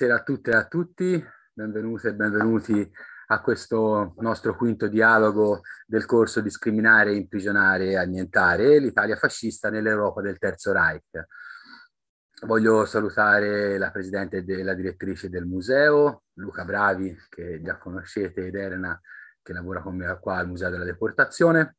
Buonasera a tutte e a tutti, benvenute e benvenuti a questo nostro quinto dialogo del corso Discriminare, imprigionare e annientare l'Italia fascista nell'Europa del Terzo Reich. Voglio salutare la presidente e la direttrice del museo, Luca Bravi, che già conoscete, ed Erna, che lavora con me qua al Museo della Deportazione.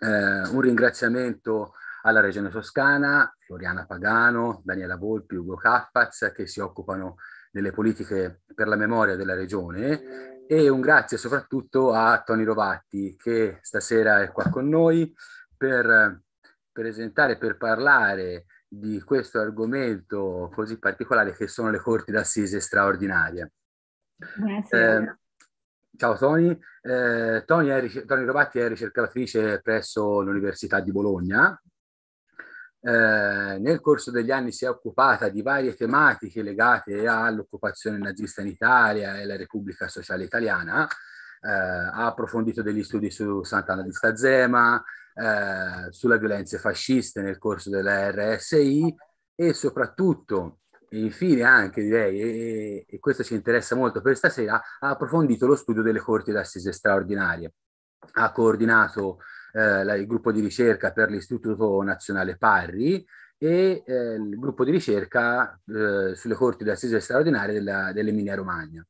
Eh, un ringraziamento alla Regione Toscana, Floriana Pagano, Daniela Volpi, Ugo Cappaz, che si occupano di nelle politiche per la memoria della regione e un grazie soprattutto a Tony Rovatti che stasera è qua con noi per presentare, per parlare di questo argomento così particolare che sono le corti d'assise straordinarie. Grazie. Eh, ciao Tony, eh, Tony, è, Tony Robatti è ricercatrice presso l'Università di Bologna eh, nel corso degli anni si è occupata di varie tematiche legate all'occupazione nazista in Italia e alla Repubblica Sociale Italiana, eh, ha approfondito degli studi su Sant'Anna di Stazzema, eh, sulle violenze fasciste nel corso della RSI e soprattutto, infine anche direi, e, e questo ci interessa molto per stasera, ha approfondito lo studio delle corti d'assise straordinarie. Ha coordinato eh, la, il gruppo di ricerca per l'Istituto Nazionale Parri e eh, il gruppo di ricerca eh, sulle corti d'assise straordinarie della, dell'Emilia Romagna.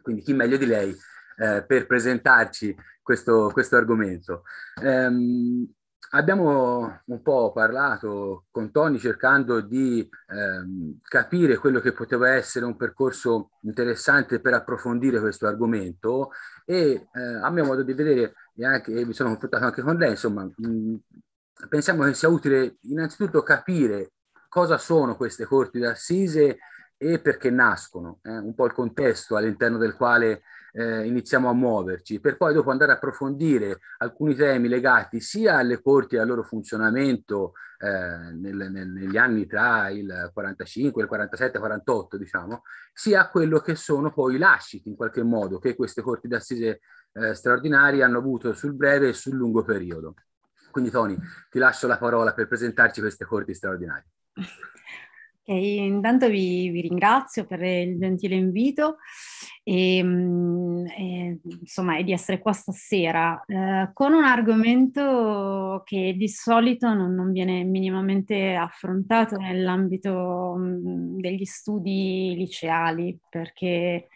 Quindi chi meglio di lei eh, per presentarci questo, questo argomento. Ehm, abbiamo un po' parlato con Tony cercando di ehm, capire quello che poteva essere un percorso interessante per approfondire questo argomento e eh, a mio modo di vedere neanche, mi sono confrontato anche con lei, insomma, mh, pensiamo che sia utile innanzitutto capire cosa sono queste corti d'assise e perché nascono, eh, un po' il contesto all'interno del quale eh, iniziamo a muoverci, per poi dopo andare a approfondire alcuni temi legati sia alle corti e al loro funzionamento eh, nel, nel, negli anni tra il 45, il 47 e il 48, diciamo, sia a quello che sono poi i lasciti in qualche modo che queste corti d'assise eh, straordinari hanno avuto sul breve e sul lungo periodo. Quindi Tony, ti lascio la parola per presentarci queste corti straordinarie. Okay, intanto vi, vi, ringrazio per il gentile invito e, mm, e insomma, di essere qua stasera eh, con un argomento che di solito non, non viene minimamente affrontato nell'ambito mh, mm, degli studi liceali perché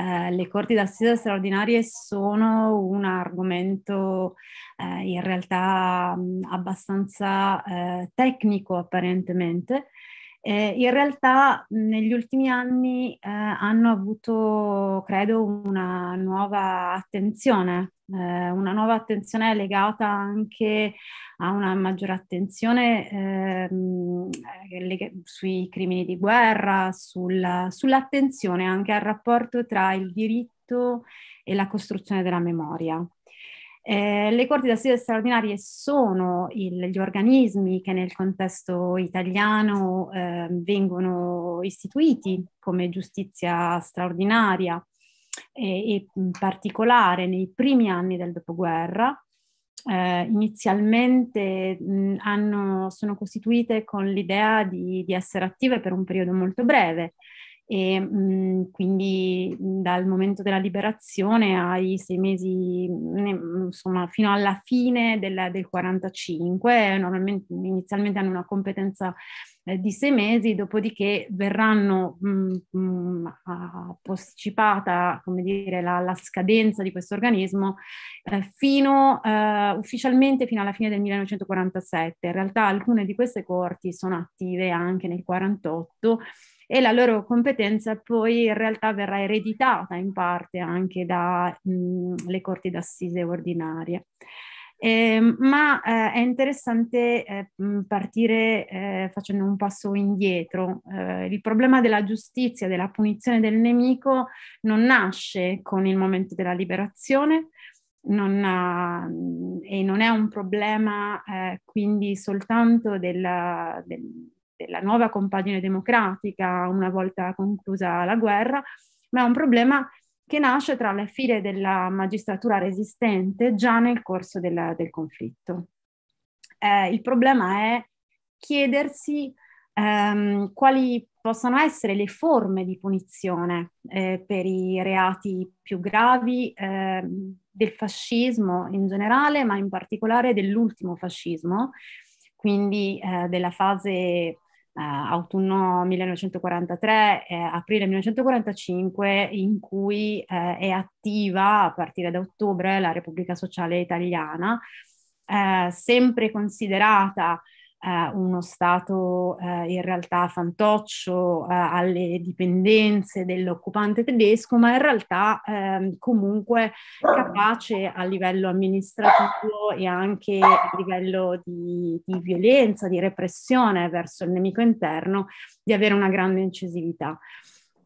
eh, le corti d'assise straordinarie sono un argomento eh, in realtà mh, abbastanza eh, tecnico apparentemente. in realtà negli ultimi anni eh, hanno avuto, credo, una nuova attenzione eh, una nuova attenzione è legata anche a una maggiore attenzione ehm, eh, sui crimini di guerra, sulla, sull'attenzione anche al rapporto tra il diritto e la costruzione della memoria. Eh, le corti d'assise straordinarie sono il, gli organismi che nel contesto italiano eh, vengono istituiti come giustizia straordinaria e, e in particolare nei primi anni del dopoguerra, eh, inizialmente mh, hanno, sono costituite con l'idea di, di, essere attive per un periodo molto breve e mh, quindi dal momento della liberazione ai sei mesi, insomma fino alla fine del, del 45, normalmente inizialmente hanno una competenza eh, di sei mesi, dopodiché verranno mh, mm, mh, mm, posticipata come dire, la, la, scadenza di questo organismo eh, fino, eh, ufficialmente fino alla fine del 1947. In realtà alcune di queste corti sono attive anche nel 1948 e la loro competenza poi in realtà verrà ereditata in parte anche dalle mm, corti d'assise ordinarie. Eh, ma eh, è interessante eh, partire eh, facendo un passo indietro. Eh, il problema della giustizia, della punizione del nemico non nasce con il momento della liberazione, non ha, e non è un problema eh, quindi soltanto della, del, della, nuova compagine democratica una volta conclusa la guerra, ma è un problema che nasce tra le file della magistratura resistente già nel corso della, del conflitto. Eh, il problema è chiedersi ehm, quali possano essere le forme di punizione eh, per i reati più gravi eh, del fascismo in generale, ma in particolare dell'ultimo fascismo, quindi eh, della fase eh, autunno 1943 e eh, aprile 1945, in cui eh, è attiva a partire da ottobre la Repubblica Sociale Italiana, sempre considerata eh, uno Stato eh, in realtà fantoccio eh, alle dipendenze dell'occupante tedesco, ma in realtà ehm, comunque capace a livello amministrativo e anche a livello di, di violenza, di repressione verso il nemico interno, di avere una grande incisività.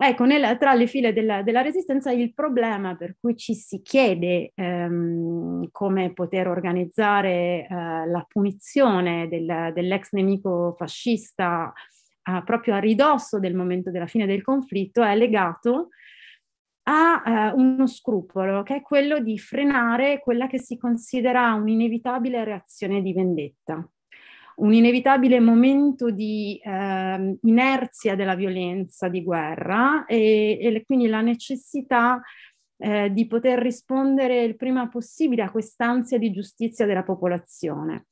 Ecco, nel, tra le file della, della, resistenza il problema per cui ci si chiede ehm, come poter organizzare eh, la punizione del, dell'ex nemico fascista eh, proprio a ridosso del momento della fine del conflitto è legato a eh, uno scrupolo che è quello di frenare quella che si considera un'inevitabile reazione di vendetta un inevitabile momento di eh, inerzia della violenza di guerra e, e quindi la necessità eh, di poter rispondere il prima possibile a quest'ansia di giustizia della popolazione.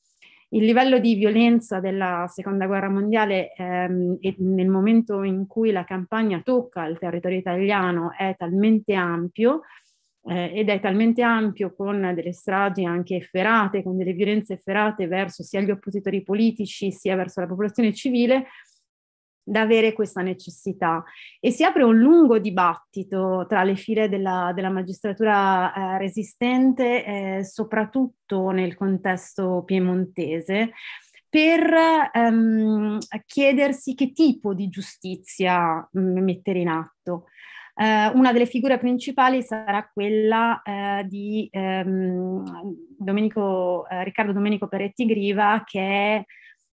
Il livello di violenza della seconda guerra mondiale ehm, nel momento in cui la campagna tocca il territorio italiano è talmente ampio eh, ed è talmente ampio con delle stragi anche efferate, con delle violenze efferate verso sia gli oppositori politici sia verso la popolazione civile, da avere questa necessità. E si apre un lungo dibattito tra le file della, della magistratura eh, resistente, eh, soprattutto nel contesto piemontese, per ehm, chiedersi che tipo di giustizia mm, mettere in atto. Eh, una delle figure principali sarà quella eh, di ehm, Domenico, eh, Riccardo Domenico Peretti Griva, che è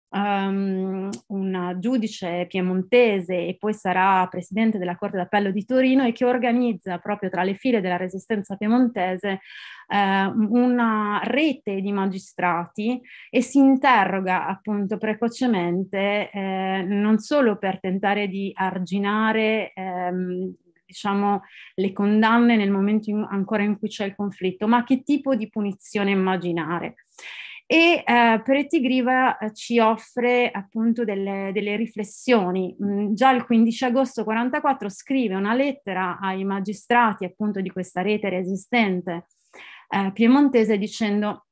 um, un giudice piemontese e poi sarà presidente della Corte d'Appello di Torino e che organizza proprio tra le file della resistenza piemontese eh, una rete di magistrati e si interroga appunto precocemente eh, non solo per tentare di arginare ehm, diciamo, le condanne nel momento in, ancora in cui c'è il conflitto, ma che tipo di punizione immaginare. E eh, Peretti Griva eh, ci offre appunto delle, delle riflessioni. Mm, già il 15 agosto 1944 scrive una lettera ai magistrati appunto di questa rete resistente eh, piemontese dicendo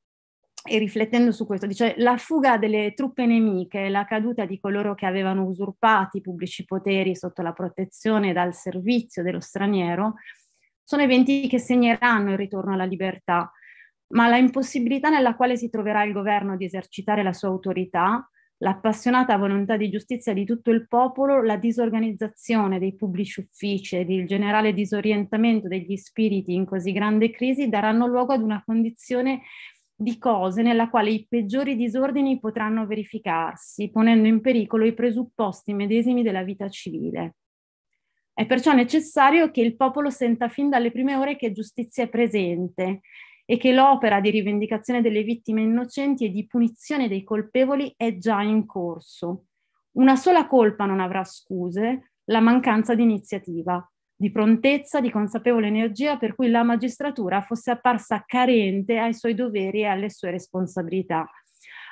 e riflettendo su questo, dice la fuga delle truppe nemiche, la caduta di coloro che avevano usurpato i pubblici poteri sotto la protezione dal servizio dello straniero, sono eventi che segneranno il ritorno alla libertà, ma la impossibilità nella quale si troverà il governo di esercitare la sua autorità, l'appassionata volontà di giustizia di tutto il popolo, la disorganizzazione dei pubblici uffici ed il generale disorientamento degli spiriti in così grande crisi daranno luogo ad una condizione di cose nella quale i peggiori disordini potranno verificarsi, ponendo in pericolo i presupposti medesimi della vita civile. È perciò necessario che il popolo senta fin dalle prime ore che giustizia è presente e che l'opera di rivendicazione delle vittime innocenti e di punizione dei colpevoli è già in corso. Una sola colpa non avrà scuse, la mancanza di iniziativa di prontezza, di consapevole energia per cui la magistratura fosse apparsa carente ai suoi doveri e alle sue responsabilità.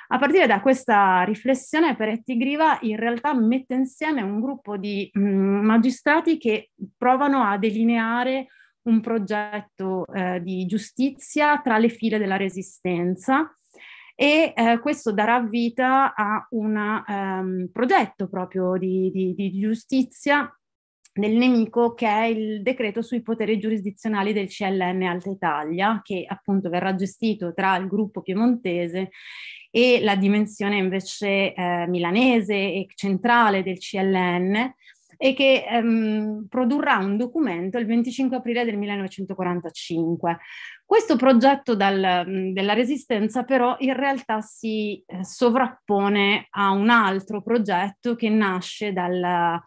A partire da questa riflessione, Peretti Griva in realtà mette insieme un gruppo di mm, magistrati che provano a delineare un progetto eh, di giustizia tra le file della resistenza e eh, questo darà vita a un um, ehm, progetto proprio di, di, di giustizia del nemico che è il decreto sui poteri giurisdizionali del CLN Alta Italia, che appunto verrà gestito tra il gruppo piemontese e la dimensione invece eh, milanese e centrale del CLN e che ehm, produrrà un documento il 25 aprile del 1945. Questo progetto dal, della resistenza però in realtà si eh, sovrappone a un altro progetto che nasce dal,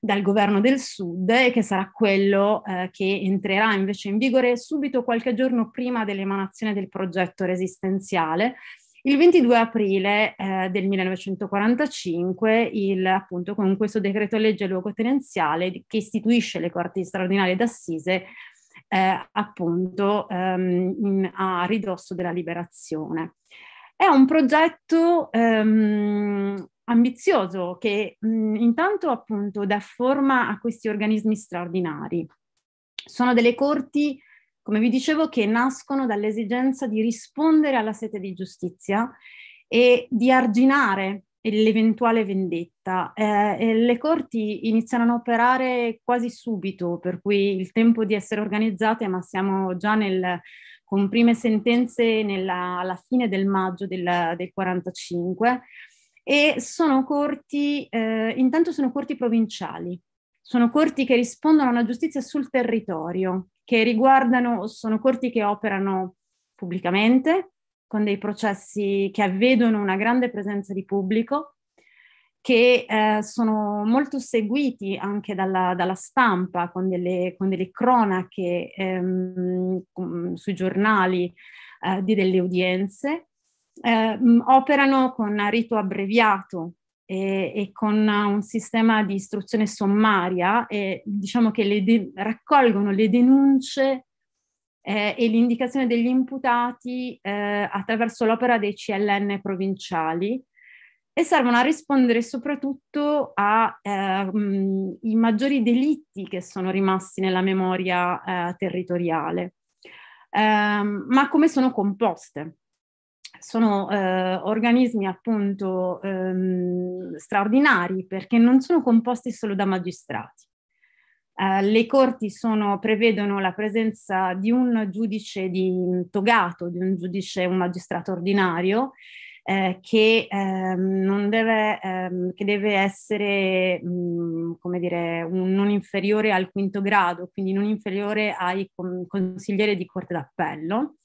dal governo del sud e che sarà quello eh, che entrerà invece in vigore subito qualche giorno prima dell'emanazione del progetto resistenziale. Il 22 aprile eh, del 1945, il, appunto con questo decreto legge luogotenenziale che istituisce le corti straordinarie d'assise eh, appunto ehm, in, a ridosso della liberazione. È un progetto ehm, ambizioso che mh, intanto appunto dà forma a questi organismi straordinari. Sono delle corti, come vi dicevo, che nascono dall'esigenza di rispondere alla sete di giustizia e di arginare l'eventuale vendetta. Eh, le corti iniziano a operare quasi subito, per cui il tempo di essere organizzate, ma siamo già nel, con prime sentenze nella, alla fine del maggio del, del 45, e sono corti, eh, intanto sono corti provinciali, sono corti che rispondono a una giustizia sul territorio, che riguardano, sono corti che operano pubblicamente, con dei processi che avvedono una grande presenza di pubblico, che eh, sono molto seguiti anche dalla, dalla stampa, con delle, con delle cronache ehm, sui giornali eh, di delle udienze eh, operano con rito abbreviato e, e, con un sistema di istruzione sommaria e diciamo che le de- raccolgono le denunce eh, e l'indicazione degli imputati eh, attraverso l'opera dei CLN provinciali e servono a rispondere soprattutto ai eh, maggiori delitti che sono rimasti nella memoria eh, territoriale. Eh, ma come sono composte? sono eh, organismi appunto ehm, straordinari perché non sono composti solo da magistrati. Eh, le corti sono, prevedono la presenza di un giudice di togato, di un giudice, un magistrato ordinario, eh, che, ehm, deve, ehm, che, deve, essere, mh, mm, come dire, un, non inferiore al quinto grado, quindi non inferiore ai com- consiglieri di corte d'appello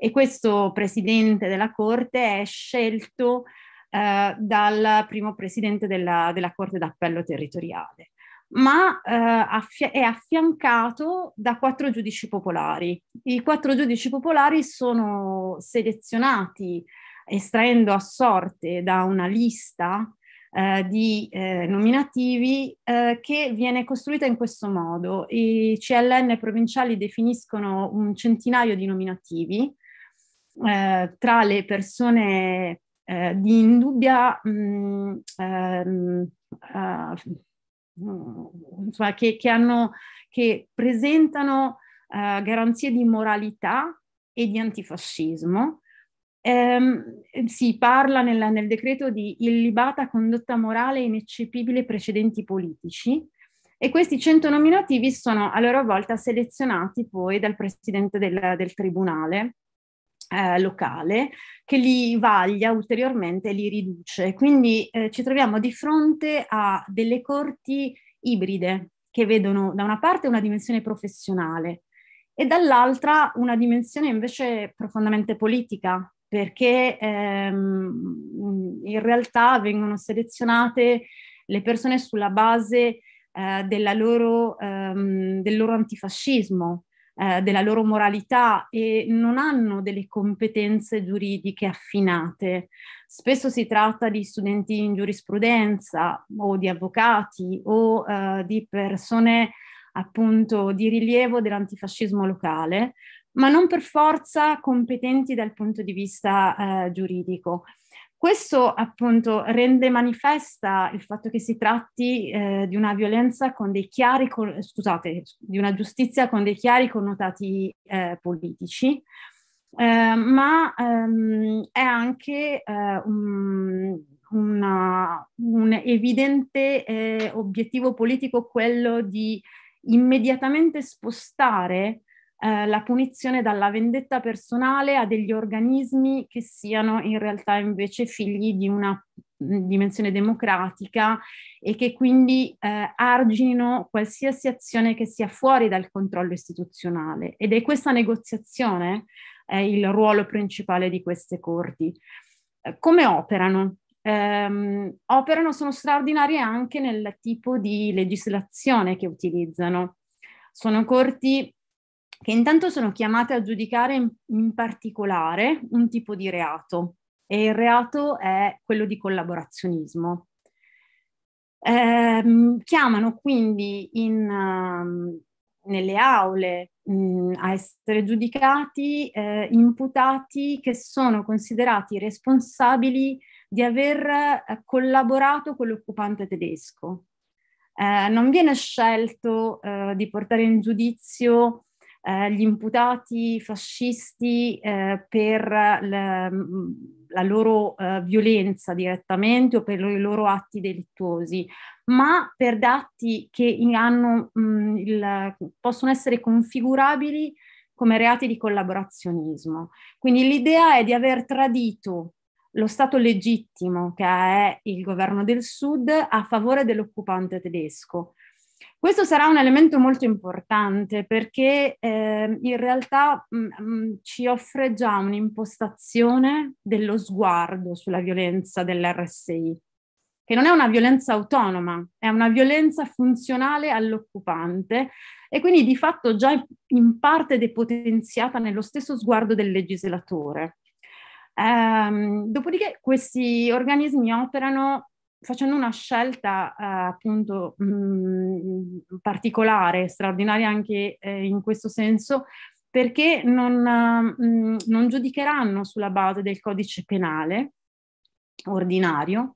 e questo presidente della Corte è scelto eh, dal primo presidente della, della Corte d'Appello territoriale, ma eh, affia- è affiancato da quattro giudici popolari. I quattro giudici popolari sono selezionati estraendo a sorte da una lista eh, di eh, nominativi eh, che viene costruita in questo modo. I CLN provinciali definiscono un centinaio di nominativi eh, tra le persone eh, di indubbia mh, mm, ehm, eh, mm, insomma, che, che, hanno, che presentano eh, garanzie di moralità e di antifascismo. Eh, si parla nella, nel decreto di illibata condotta morale ineccepibile precedenti politici e questi 100 nominativi sono a loro volta selezionati poi dal presidente del, del tribunale eh, locale che li vaglia ulteriormente e li riduce. Quindi eh, ci troviamo di fronte a delle corti ibride che vedono da una parte una dimensione professionale e dall'altra una dimensione invece profondamente politica, perché ehm, in realtà vengono selezionate le persone sulla base eh, loro, ehm, del loro antifascismo, eh, della loro moralità e non hanno delle competenze giuridiche affinate. Spesso si tratta di studenti in giurisprudenza o di avvocati o eh, di persone appunto di rilievo dell'antifascismo locale, ma non per forza competenti dal punto di vista eh, giuridico. Questo appunto rende manifesta il fatto che si tratti eh, di una violenza con dei chiari, con, scusate, di una giustizia con dei chiari connotati eh, politici, eh, ma ehm, è anche eh, un, una, un, evidente eh, obiettivo politico quello di immediatamente spostare eh, la punizione dalla vendetta personale a degli organismi che siano in realtà invece figli di una mm, dimensione democratica e che quindi eh, arginino qualsiasi azione che sia fuori dal controllo istituzionale. Ed è questa negoziazione eh, il ruolo principale di queste corti. Eh, come operano? Um, operano, sono straordinarie anche nel tipo di legislazione che utilizzano. Sono corti che intanto sono chiamate a giudicare in particolare un tipo di reato e il reato è quello di collaborazionismo. Eh, chiamano quindi in, uh, nelle aule mh, mm, a essere giudicati eh, imputati che sono considerati responsabili di aver eh, collaborato con l'occupante tedesco. Eh, non viene scelto eh, di portare in giudizio eh, gli imputati fascisti eh, per la, mm, la loro eh, violenza direttamente o per i loro atti delittuosi, ma per dati che hanno, mh, mm, il, possono essere configurabili come reati di collaborazionismo. Quindi l'idea è di aver tradito lo Stato legittimo, che è il governo del Sud, a favore dell'occupante tedesco. Questo sarà un elemento molto importante perché eh, in realtà mh, mm, mh, mm, ci offre già un'impostazione dello sguardo sulla violenza dell'RSI, che non è una violenza autonoma, è una violenza funzionale all'occupante e quindi di fatto già in parte depotenziata nello stesso sguardo del legislatore. Ehm, dopodiché questi organismi operano facendo una scelta eh, appunto mh, mm, particolare, straordinaria anche eh, in questo senso, perché non, mh, mm, non, giudicheranno sulla base del codice penale ordinario,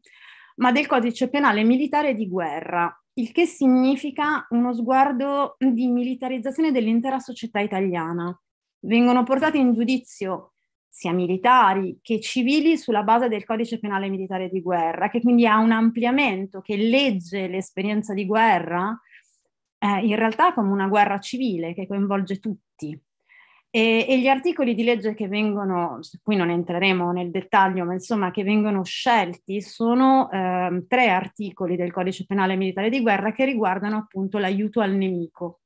ma del codice penale militare di guerra, il che significa uno sguardo di militarizzazione dell'intera società italiana. Vengono portati in giudizio sia militari che civili sulla base del codice penale militare di guerra, che quindi ha un ampliamento che legge l'esperienza di guerra eh, in realtà come una guerra civile che coinvolge tutti. E, e, gli articoli di legge che vengono, su cui non entreremo nel dettaglio, ma insomma che vengono scelti sono eh, tre articoli del codice penale militare di guerra che riguardano appunto l'aiuto al nemico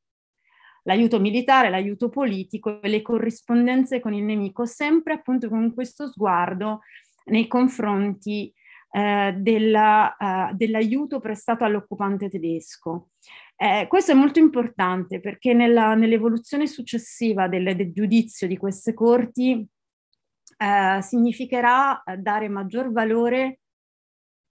l'aiuto militare, l'aiuto politico e le corrispondenze con il nemico, sempre appunto con questo sguardo nei confronti eh, della, eh, dell'aiuto prestato all'occupante tedesco. Eh, questo è molto importante perché nella, nell'evoluzione successiva del, del, giudizio di queste corti eh, significherà eh, dare maggior valore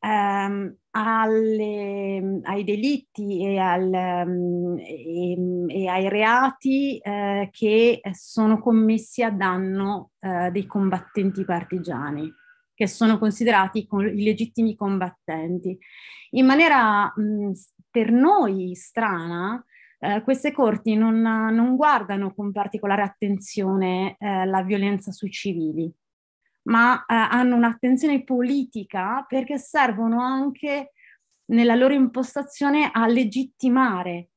ehm, alle, ai delitti e, al, ehm, e, e ai reati eh, che sono commessi a danno eh, dei combattenti partigiani che sono considerati i legittimi combattenti. In maniera mh, per noi strana, eh, queste corti non, non, guardano con particolare attenzione eh, la violenza sui civili ma eh, hanno un'attenzione politica perché servono anche nella loro impostazione a legittimare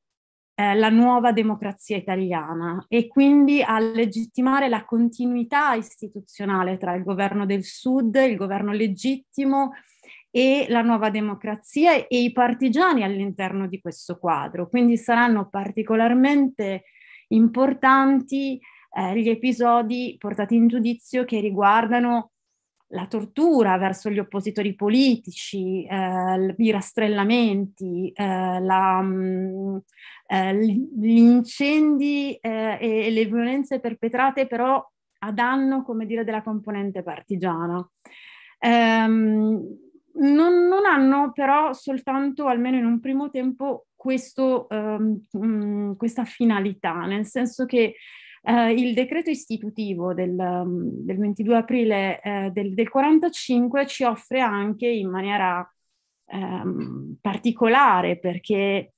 eh, la nuova democrazia italiana e quindi a legittimare la continuità istituzionale tra il governo del Sud, il governo legittimo e la nuova democrazia e i partigiani all'interno di questo quadro. Quindi saranno particolarmente importanti eh, gli episodi portati in giudizio che riguardano la tortura verso gli oppositori politici, eh, i rastrellamenti, eh, la, mh, mm, eh, gli incendi eh, e le violenze perpetrate però a danno, come dire, della componente partigiana. Ehm, non, non, hanno però soltanto, almeno in un primo tempo, questo, um, questa finalità, nel senso che eh, il decreto istitutivo del, mm, del 22 aprile eh, del, del 45 ci offre anche in maniera ehm, particolare perché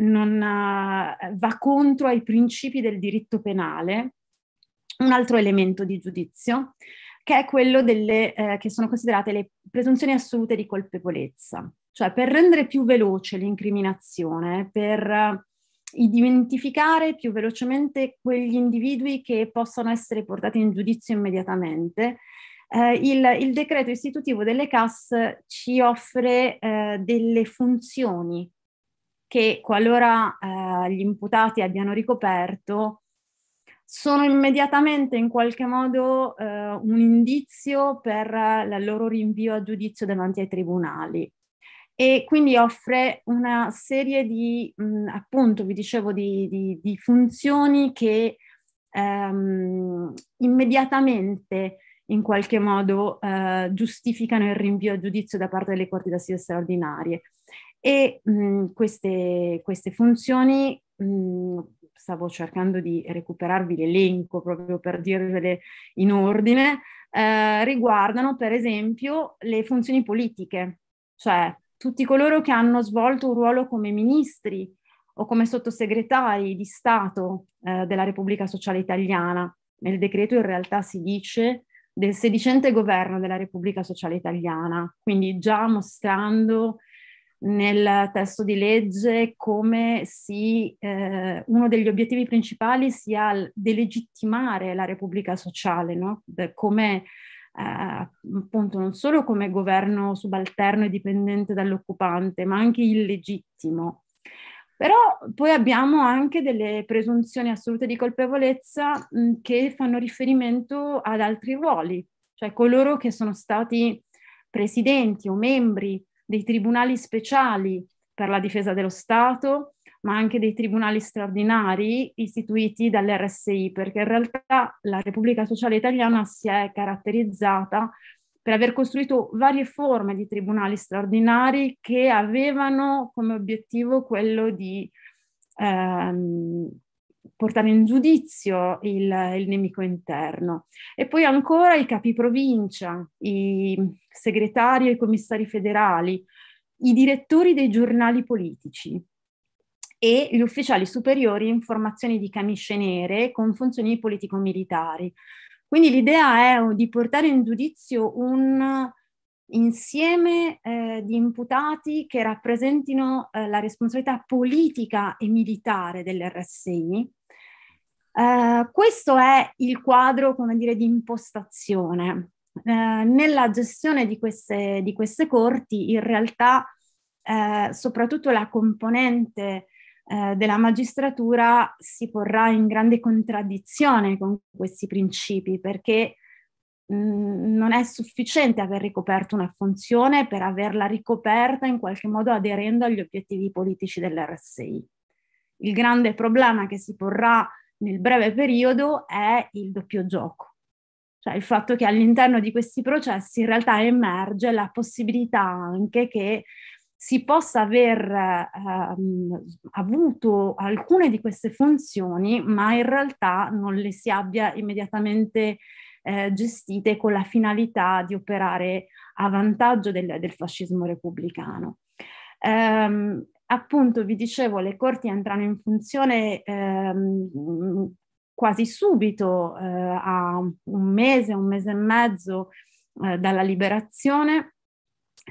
non, eh, va contro ai principi del diritto penale un altro elemento di giudizio che è quello delle, eh, che sono considerate le presunzioni assolute di colpevolezza. Cioè, per rendere più veloce l'incriminazione, per identificare più velocemente quegli individui che possono essere portati in giudizio immediatamente. Eh, il, il, decreto istitutivo delle CAS ci offre eh, delle funzioni che qualora eh, gli imputati abbiano ricoperto sono immediatamente in qualche modo eh, un indizio per il eh, loro rinvio a giudizio davanti ai tribunali e quindi offre una serie di, mh, appunto, vi dicevo, di, di, di funzioni che ehm, immediatamente in qualche modo eh, giustificano il rinvio a giudizio da parte delle corti d'assise straordinarie. E mh, queste, queste, funzioni, mh, stavo cercando di recuperarvi l'elenco proprio per dirvele in ordine, eh, riguardano per esempio le funzioni politiche, cioè tutti coloro che hanno svolto un ruolo come ministri o come sottosegretari di Stato eh, della Repubblica Sociale Italiana. Nel decreto in realtà si dice del sedicente governo della Repubblica Sociale Italiana, quindi già mostrando nel testo di legge come si, eh, uno degli obiettivi principali sia delegittimare la Repubblica Sociale, no? De, come eh, appunto non solo come governo subalterno e dipendente dall'occupante, ma anche illegittimo. Però poi abbiamo anche delle presunzioni assolute di colpevolezza mh, mm, che fanno riferimento ad altri ruoli, cioè coloro che sono stati presidenti o membri dei tribunali speciali per la difesa dello Stato, ma anche dei tribunali straordinari istituiti dall'RSI, perché in realtà la Repubblica Sociale Italiana si è caratterizzata per aver costruito varie forme di tribunali straordinari che avevano come obiettivo quello di ehm, portare in giudizio il, il, nemico interno. E poi ancora i capi provincia, i segretari e i commissari federali, i direttori dei giornali politici e gli ufficiali superiori in formazioni di camicie nere con funzioni politico-militari. Quindi l'idea è di portare in giudizio un insieme eh, di imputati che rappresentino eh, la responsabilità politica e militare dell'RSI. Eh, questo è il quadro, come dire, di impostazione. Eh, nella gestione di queste, di queste, corti, in realtà, eh, soprattutto la componente eh, della magistratura si porrà in grande contraddizione con questi principi perché mm, non è sufficiente aver ricoperto una funzione per averla ricoperta in qualche modo aderendo agli obiettivi politici dell'RSI. Il grande problema che si porrà nel breve periodo è il doppio gioco cioè il fatto che all'interno di questi processi in realtà emerge la possibilità anche che si possa aver ehm, avuto alcune di queste funzioni, ma in realtà non le si abbia immediatamente eh, gestite con la finalità di operare a vantaggio del, del fascismo repubblicano. Ehm, appunto, vi dicevo, le corti entrano in funzione ehm, quasi subito, eh, a un mese, un mese e mezzo eh, dalla liberazione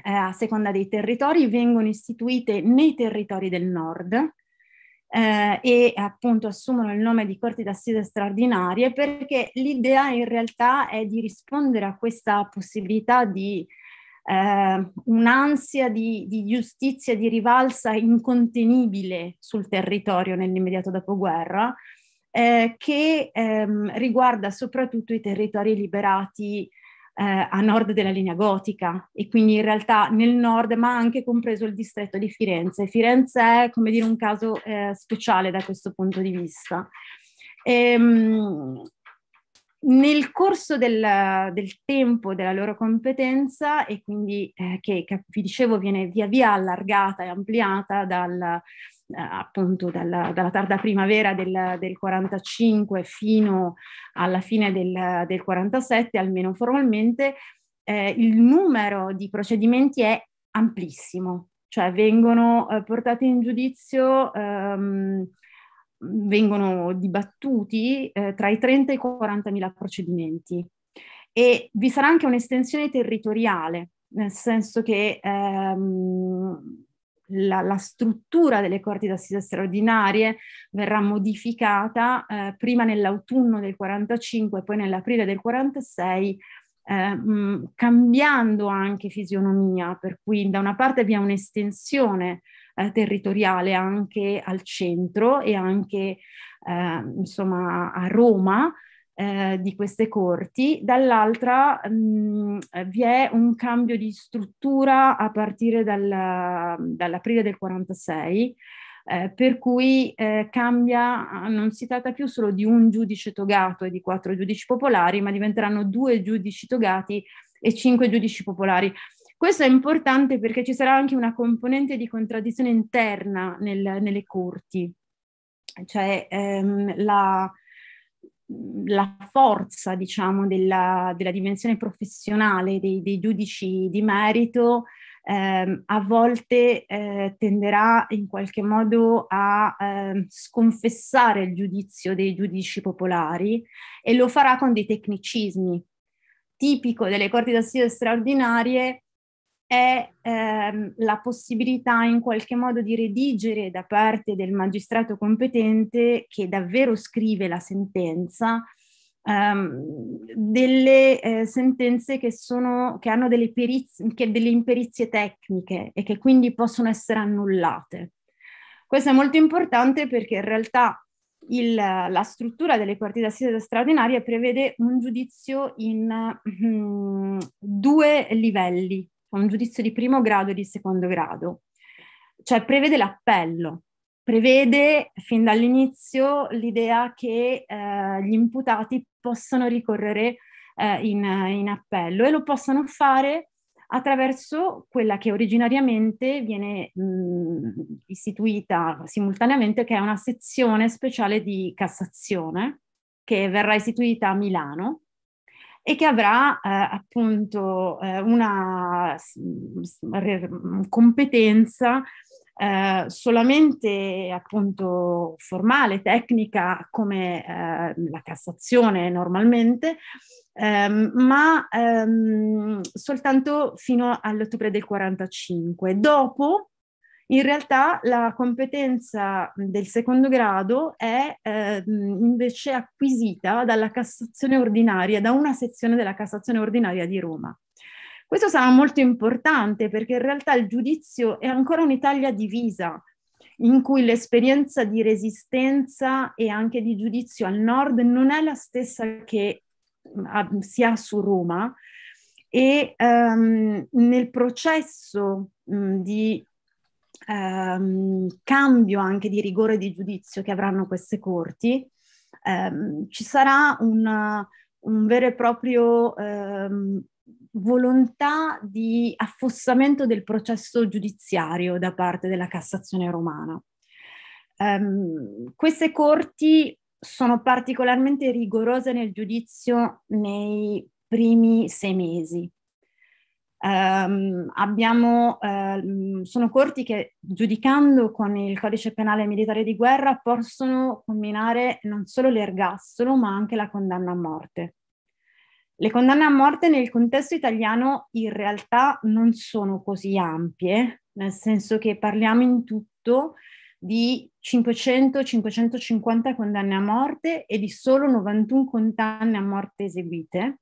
eh, a seconda dei territori, vengono istituite nei territori del nord eh, e appunto assumono il nome di corti d'assise straordinarie perché l'idea in realtà è di rispondere a questa possibilità di eh, un'ansia di, di giustizia, di rivalsa incontenibile sul territorio nell'immediato dopoguerra, eh, che ehm, riguarda soprattutto i territori liberati eh, a nord della linea gotica e quindi in realtà nel nord ma anche compreso il distretto di Firenze. Firenze è come dire un caso eh, speciale da questo punto di vista. Ehm, nel corso del, del, tempo della loro competenza e quindi eh, che, che, vi dicevo viene via via allargata e ampliata dal, eh, appunto dalla, dalla, tarda primavera del, del, 45 fino alla fine del, del 47, almeno formalmente, eh, il numero di procedimenti è amplissimo, cioè vengono eh, portati in giudizio, ehm, vengono dibattuti eh, tra i 30 e i 40 mila procedimenti. E vi sarà anche un'estensione territoriale, nel senso che ehm, la, la, struttura delle corti d'assise straordinarie verrà modificata eh, prima nell'autunno del 45 e poi nell'aprile del 46 eh, mh, cambiando anche fisionomia, per cui da una parte abbiamo un'estensione eh, territoriale anche al centro e anche eh, insomma a Roma, eh, di queste corti, dall'altra mh, mm, vi è un cambio di struttura a partire dal, dall'aprile del 46, eh, per cui eh, cambia, ah, non si tratta più solo di un giudice togato e di quattro giudici popolari, ma diventeranno due giudici togati e cinque giudici popolari. Questo è importante perché ci sarà anche una componente di contraddizione interna nel, nelle corti, cioè ehm, la, la forza, diciamo, della, della, dimensione professionale dei, dei giudici di merito ehm, a volte eh, tenderà in qualche modo a eh, sconfessare il giudizio dei giudici popolari e lo farà con dei tecnicismi. Tipico delle corti d'assise straordinarie è ehm, la possibilità in qualche modo di redigere da parte del magistrato competente che davvero scrive la sentenza Um, delle eh, sentenze che, sono, che hanno delle, periz- che delle, imperizie tecniche e che quindi possono essere annullate. Questo è molto importante perché in realtà il, la struttura delle corti d'assise straordinarie prevede un giudizio in mm, due livelli, un giudizio di primo grado e di secondo grado, cioè prevede l'appello, prevede fin dall'inizio l'idea che eh, gli imputati possano ricorrere eh, in, in, appello e lo possono fare attraverso quella che originariamente viene mh, mm, istituita simultaneamente, che è una sezione speciale di Cassazione, che verrà istituita a Milano e che avrà eh, appunto eh, una competenza eh, solamente appunto formale, tecnica come eh, la Cassazione normalmente, ehm, ma ehm, soltanto fino all'ottobre del 45. Dopo in realtà la competenza del secondo grado è eh, invece acquisita dalla Cassazione ordinaria, da una sezione della Cassazione ordinaria di Roma. Questo sarà molto importante perché in realtà il giudizio è ancora un'Italia divisa, in cui l'esperienza di resistenza e anche di giudizio al nord non è la stessa che si ha su Roma e um, nel processo um, di ehm, cambio anche di rigore di giudizio che avranno queste corti, ehm, ci sarà una, un vero e proprio ehm, volontà di affossamento del processo giudiziario da parte della Cassazione romana. Um, queste corti sono particolarmente rigorose nel giudizio nei primi sei mesi, Um, abbiamo, uh, sono corti che giudicando con il codice penale militare di guerra possono combinare non solo l'ergastolo ma anche la condanna a morte. Le condanne a morte nel contesto italiano in realtà non sono così ampie, nel senso che parliamo in tutto di 500-550 condanne a morte e di solo 91 condanne a morte eseguite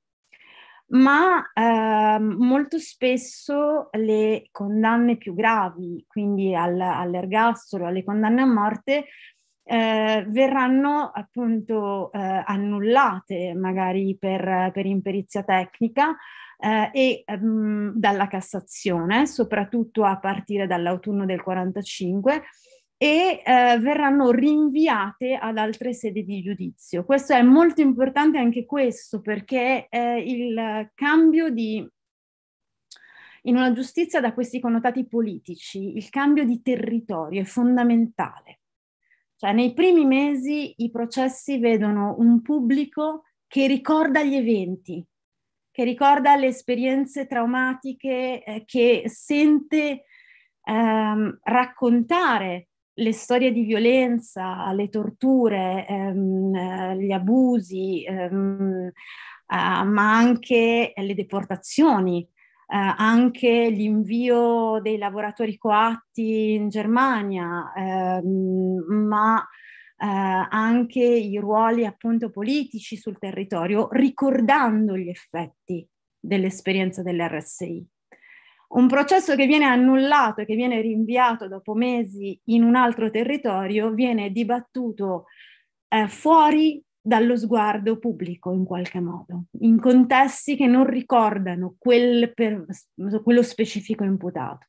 ma eh, molto spesso le condanne più gravi, quindi al, all'ergastolo, alle condanne a morte, eh, verranno appunto eh, annullate magari per, per imperizia tecnica eh, e ehm, dalla Cassazione, soprattutto a partire dall'autunno del 45 e eh, verranno rinviate ad altre sedi di giudizio. Questo è molto importante anche questo perché eh, il cambio di in una giustizia da questi connotati politici, il cambio di territorio è fondamentale. Cioè, nei primi mesi i processi vedono un pubblico che ricorda gli eventi, che ricorda le esperienze traumatiche, eh, che sente ehm, raccontare le storie di violenza, le torture, ehm, eh, gli abusi, ehm, eh, ma anche le deportazioni, eh, anche l'invio dei lavoratori coatti in Germania, ehm, ma eh, anche i ruoli appunto politici sul territorio, ricordando gli effetti dell'esperienza dell'RSI un processo che viene annullato e che viene rinviato dopo mesi in un altro territorio viene dibattuto eh, fuori dallo sguardo pubblico in qualche modo, in contesti che non ricordano quel per, quello specifico imputato.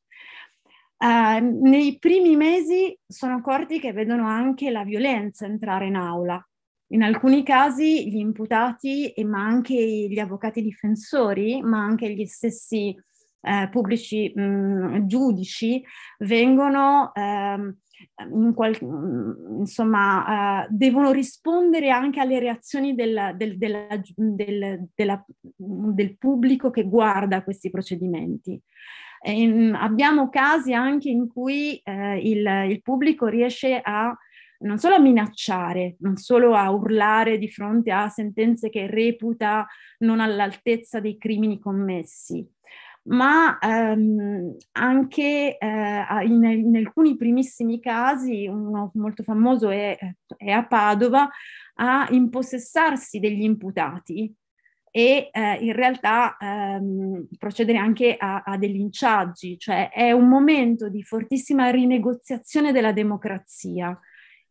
Eh, nei primi mesi sono accorti che vedono anche la violenza entrare in aula. In alcuni casi gli imputati, ma anche gli avvocati difensori, ma anche gli stessi eh, pubblici mh, mm, giudici vengono ehm, in qual- mm, insomma, uh, devono rispondere anche alle reazioni del, del, della, del, della, mm, del pubblico che guarda questi procedimenti. Ehm, abbiamo casi anche in cui eh, il, il, pubblico riesce a non solo a minacciare, non solo a urlare di fronte a sentenze che reputa non all'altezza dei crimini commessi, ma ehm, anche eh, in, in, alcuni primissimi casi, uno molto famoso è, è a Padova, a impossessarsi degli imputati e eh, in realtà ehm, procedere anche a, a dei linciaggi, cioè è un momento di fortissima rinegoziazione della democrazia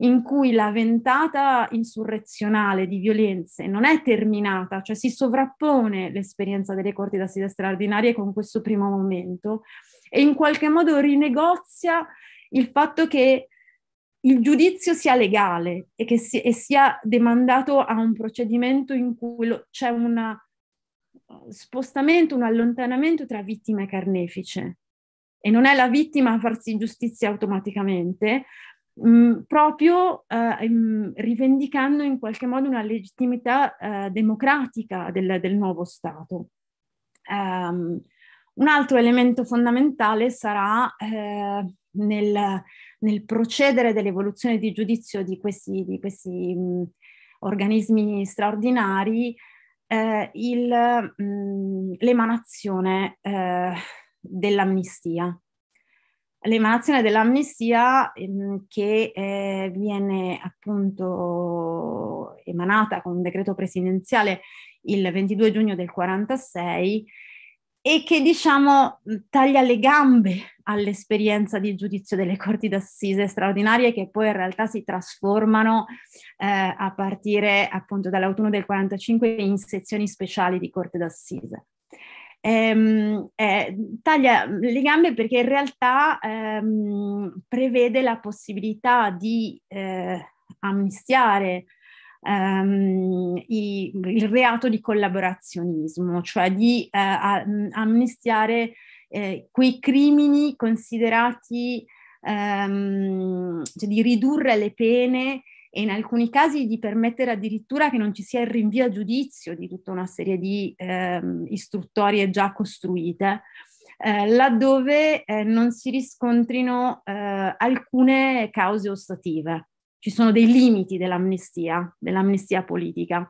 in cui la ventata insurrezionale di violenze non è terminata, cioè si sovrappone l'esperienza delle corti d'assise straordinarie con questo primo momento e in qualche modo rinegozia il fatto che il giudizio sia legale e che si, e sia demandato a un procedimento in cui lo, c'è un uh, spostamento, un allontanamento tra vittima e carnefice. E non è la vittima a farsi giustizia automaticamente, Mm, proprio eh, rivendicando in qualche modo una legittimità eh, democratica del, del, nuovo Stato. Um, un altro elemento fondamentale sarà eh, nel, nel, procedere dell'evoluzione di giudizio di questi, di questi mh, mm, organismi straordinari eh, il, mh, mm, l'emanazione eh, dell'amnistia l'emanazione dell'amnistia ehm, che eh, viene appunto emanata con un decreto presidenziale il 22 giugno del 46 e che diciamo taglia le gambe all'esperienza di giudizio delle corti d'assise straordinarie che poi in realtà si trasformano eh, a partire appunto dall'autunno del 45 in sezioni speciali di corte d'assise ehm, eh, taglia le gambe perché in realtà ehm, prevede la possibilità di eh, amnistiare ehm, i, il reato di collaborazionismo, cioè di eh, amnistiare eh, quei crimini considerati, ehm, cioè di ridurre le pene e in alcuni casi di permettere addirittura che non ci sia il rinvio a giudizio di tutta una serie di eh, istruttorie già costruite, eh, laddove eh, non si riscontrino eh, alcune cause ostative. Ci sono dei limiti dell'amnistia, dell'amnistia politica.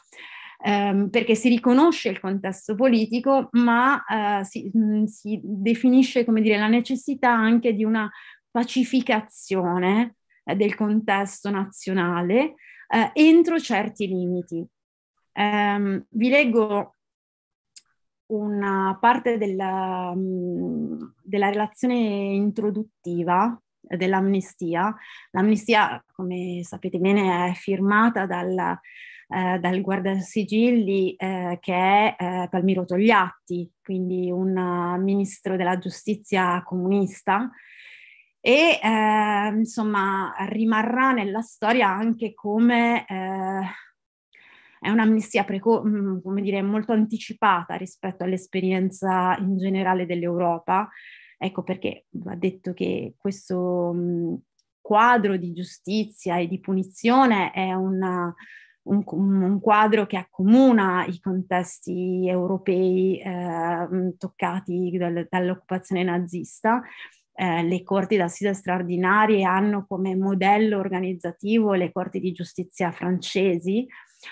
Ehm, perché si riconosce il contesto politico, ma eh, si, mh, si, definisce dire, la necessità anche di una pacificazione eh, del contesto nazionale eh, entro certi limiti. Um, vi leggo una parte della, mm, della relazione introduttiva dell'amnistia. L'amnistia, come sapete bene, è firmata dal, eh, dal guardasigilli eh, che è eh, Palmiro Togliatti, quindi un eh, ministro della giustizia comunista, e eh, insomma rimarrà nella storia anche come eh, è un'amnistia preco- mm, come dire, molto anticipata rispetto all'esperienza in generale dell'Europa. Ecco perché va detto che questo mh, mm, quadro di giustizia e di punizione è una, un, mm, un, quadro che accomuna i contesti europei eh, toccati dal, dall'occupazione nazista eh, le corti d'assise straordinarie hanno come modello organizzativo le corti di giustizia francesi,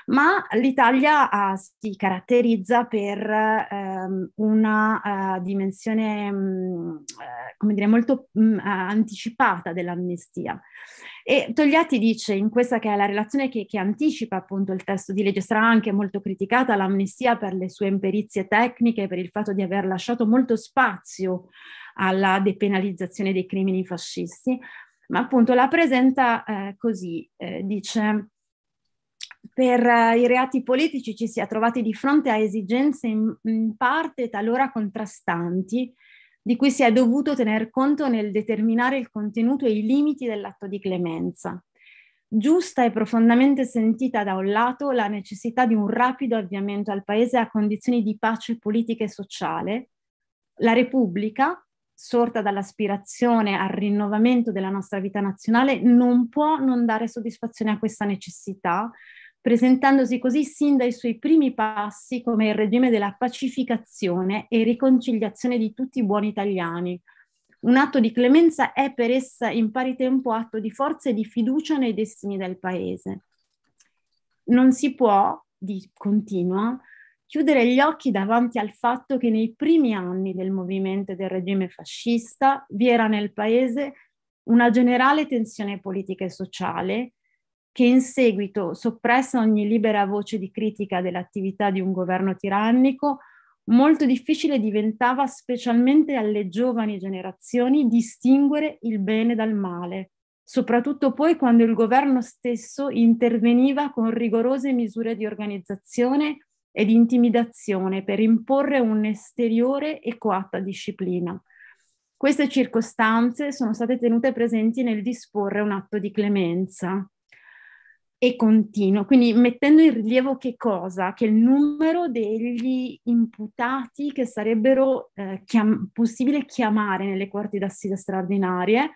ma l'Italia ah, si caratterizza per ehm, una eh, dimensione, mh, mm, eh, come dire, molto mh, mm, eh, anticipata dell'amnistia. E Togliatti dice in questa che è la relazione che, che, anticipa appunto il testo di legge, sarà anche molto criticata l'amnistia per le sue imperizie tecniche, per il fatto di aver lasciato molto spazio alla depenalizzazione dei crimini fascisti, ma appunto la presenta eh, così, eh, dice per eh, i reati politici ci si è trovati di fronte a esigenze in, in parte talora contrastanti, di cui si è dovuto tener conto nel determinare il contenuto e i limiti dell'atto di clemenza. Giusta e profondamente sentita da un lato la necessità di un rapido avviamento al Paese a condizioni di pace politica e sociale, la Repubblica, sorta dall'aspirazione al rinnovamento della nostra vita nazionale, non può non dare soddisfazione a questa necessità, presentandosi così sin dai suoi primi passi come il regime della pacificazione e riconciliazione di tutti i buoni italiani. Un atto di clemenza è per essa in pari tempo atto di forza e di fiducia nei destini del paese. Non si può, di, continua, chiudere gli occhi davanti al fatto che nei primi anni del movimento del regime fascista vi era nel paese una generale tensione politica e sociale che in seguito soppressa ogni libera voce di critica dell'attività di un governo tirannico, molto difficile diventava, specialmente alle giovani generazioni, distinguere il bene dal male, soprattutto poi quando il governo stesso interveniva con rigorose misure di organizzazione e di intimidazione per imporre un'esteriore e coatta disciplina. Queste circostanze sono state tenute presenti nel disporre un atto di clemenza e continuo, quindi mettendo in rilievo che cosa? Che il numero degli imputati che sarebbero eh, chiam- possibile chiamare nelle corti d'assise straordinarie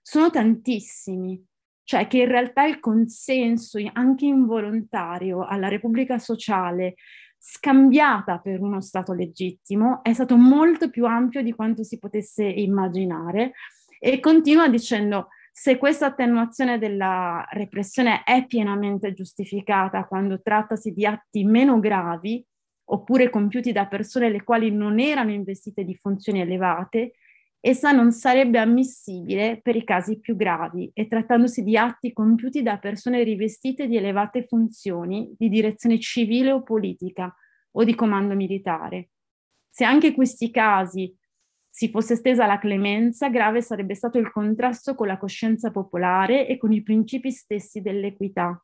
sono tantissimi, cioè che in realtà il consenso anche involontario alla Repubblica Sociale scambiata per uno Stato legittimo è stato molto più ampio di quanto si potesse immaginare e continua dicendo se questa attenuazione della repressione è pienamente giustificata quando trattasi di atti meno gravi oppure compiuti da persone le quali non erano investite di funzioni elevate, essa non sarebbe ammissibile per i casi più gravi e trattandosi di atti compiuti da persone rivestite di elevate funzioni di direzione civile o politica o di comando militare. Se anche questi casi si fosse stesa la clemenza, grave sarebbe stato il contrasto con la coscienza popolare e con i principi stessi dell'equità.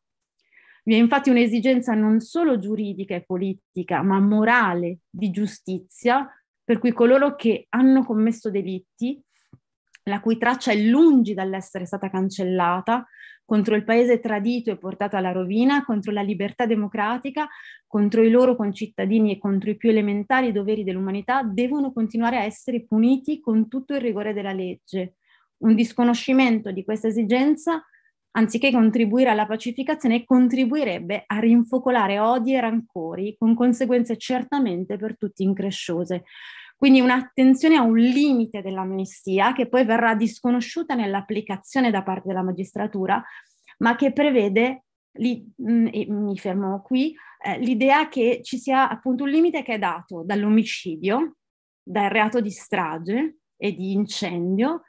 Vi è infatti un'esigenza non solo giuridica e politica, ma morale di giustizia, per cui coloro che hanno commesso delitti la cui traccia è lungi dall'essere stata cancellata, contro il paese tradito e portato alla rovina, contro la libertà democratica, contro i loro concittadini e contro i più elementari doveri dell'umanità, devono continuare a essere puniti con tutto il rigore della legge. Un disconoscimento di questa esigenza, anziché contribuire alla pacificazione, contribuirebbe a rinfocolare odi e rancori, con conseguenze certamente per tutti incresciose. Quindi un'attenzione a un limite dell'amnistia che poi verrà disconosciuta nell'applicazione da parte della magistratura, ma che prevede Lì, mh, mm, mi fermo qui, eh, l'idea che ci sia appunto un limite che è dato dall'omicidio, dal reato di strage e di incendio,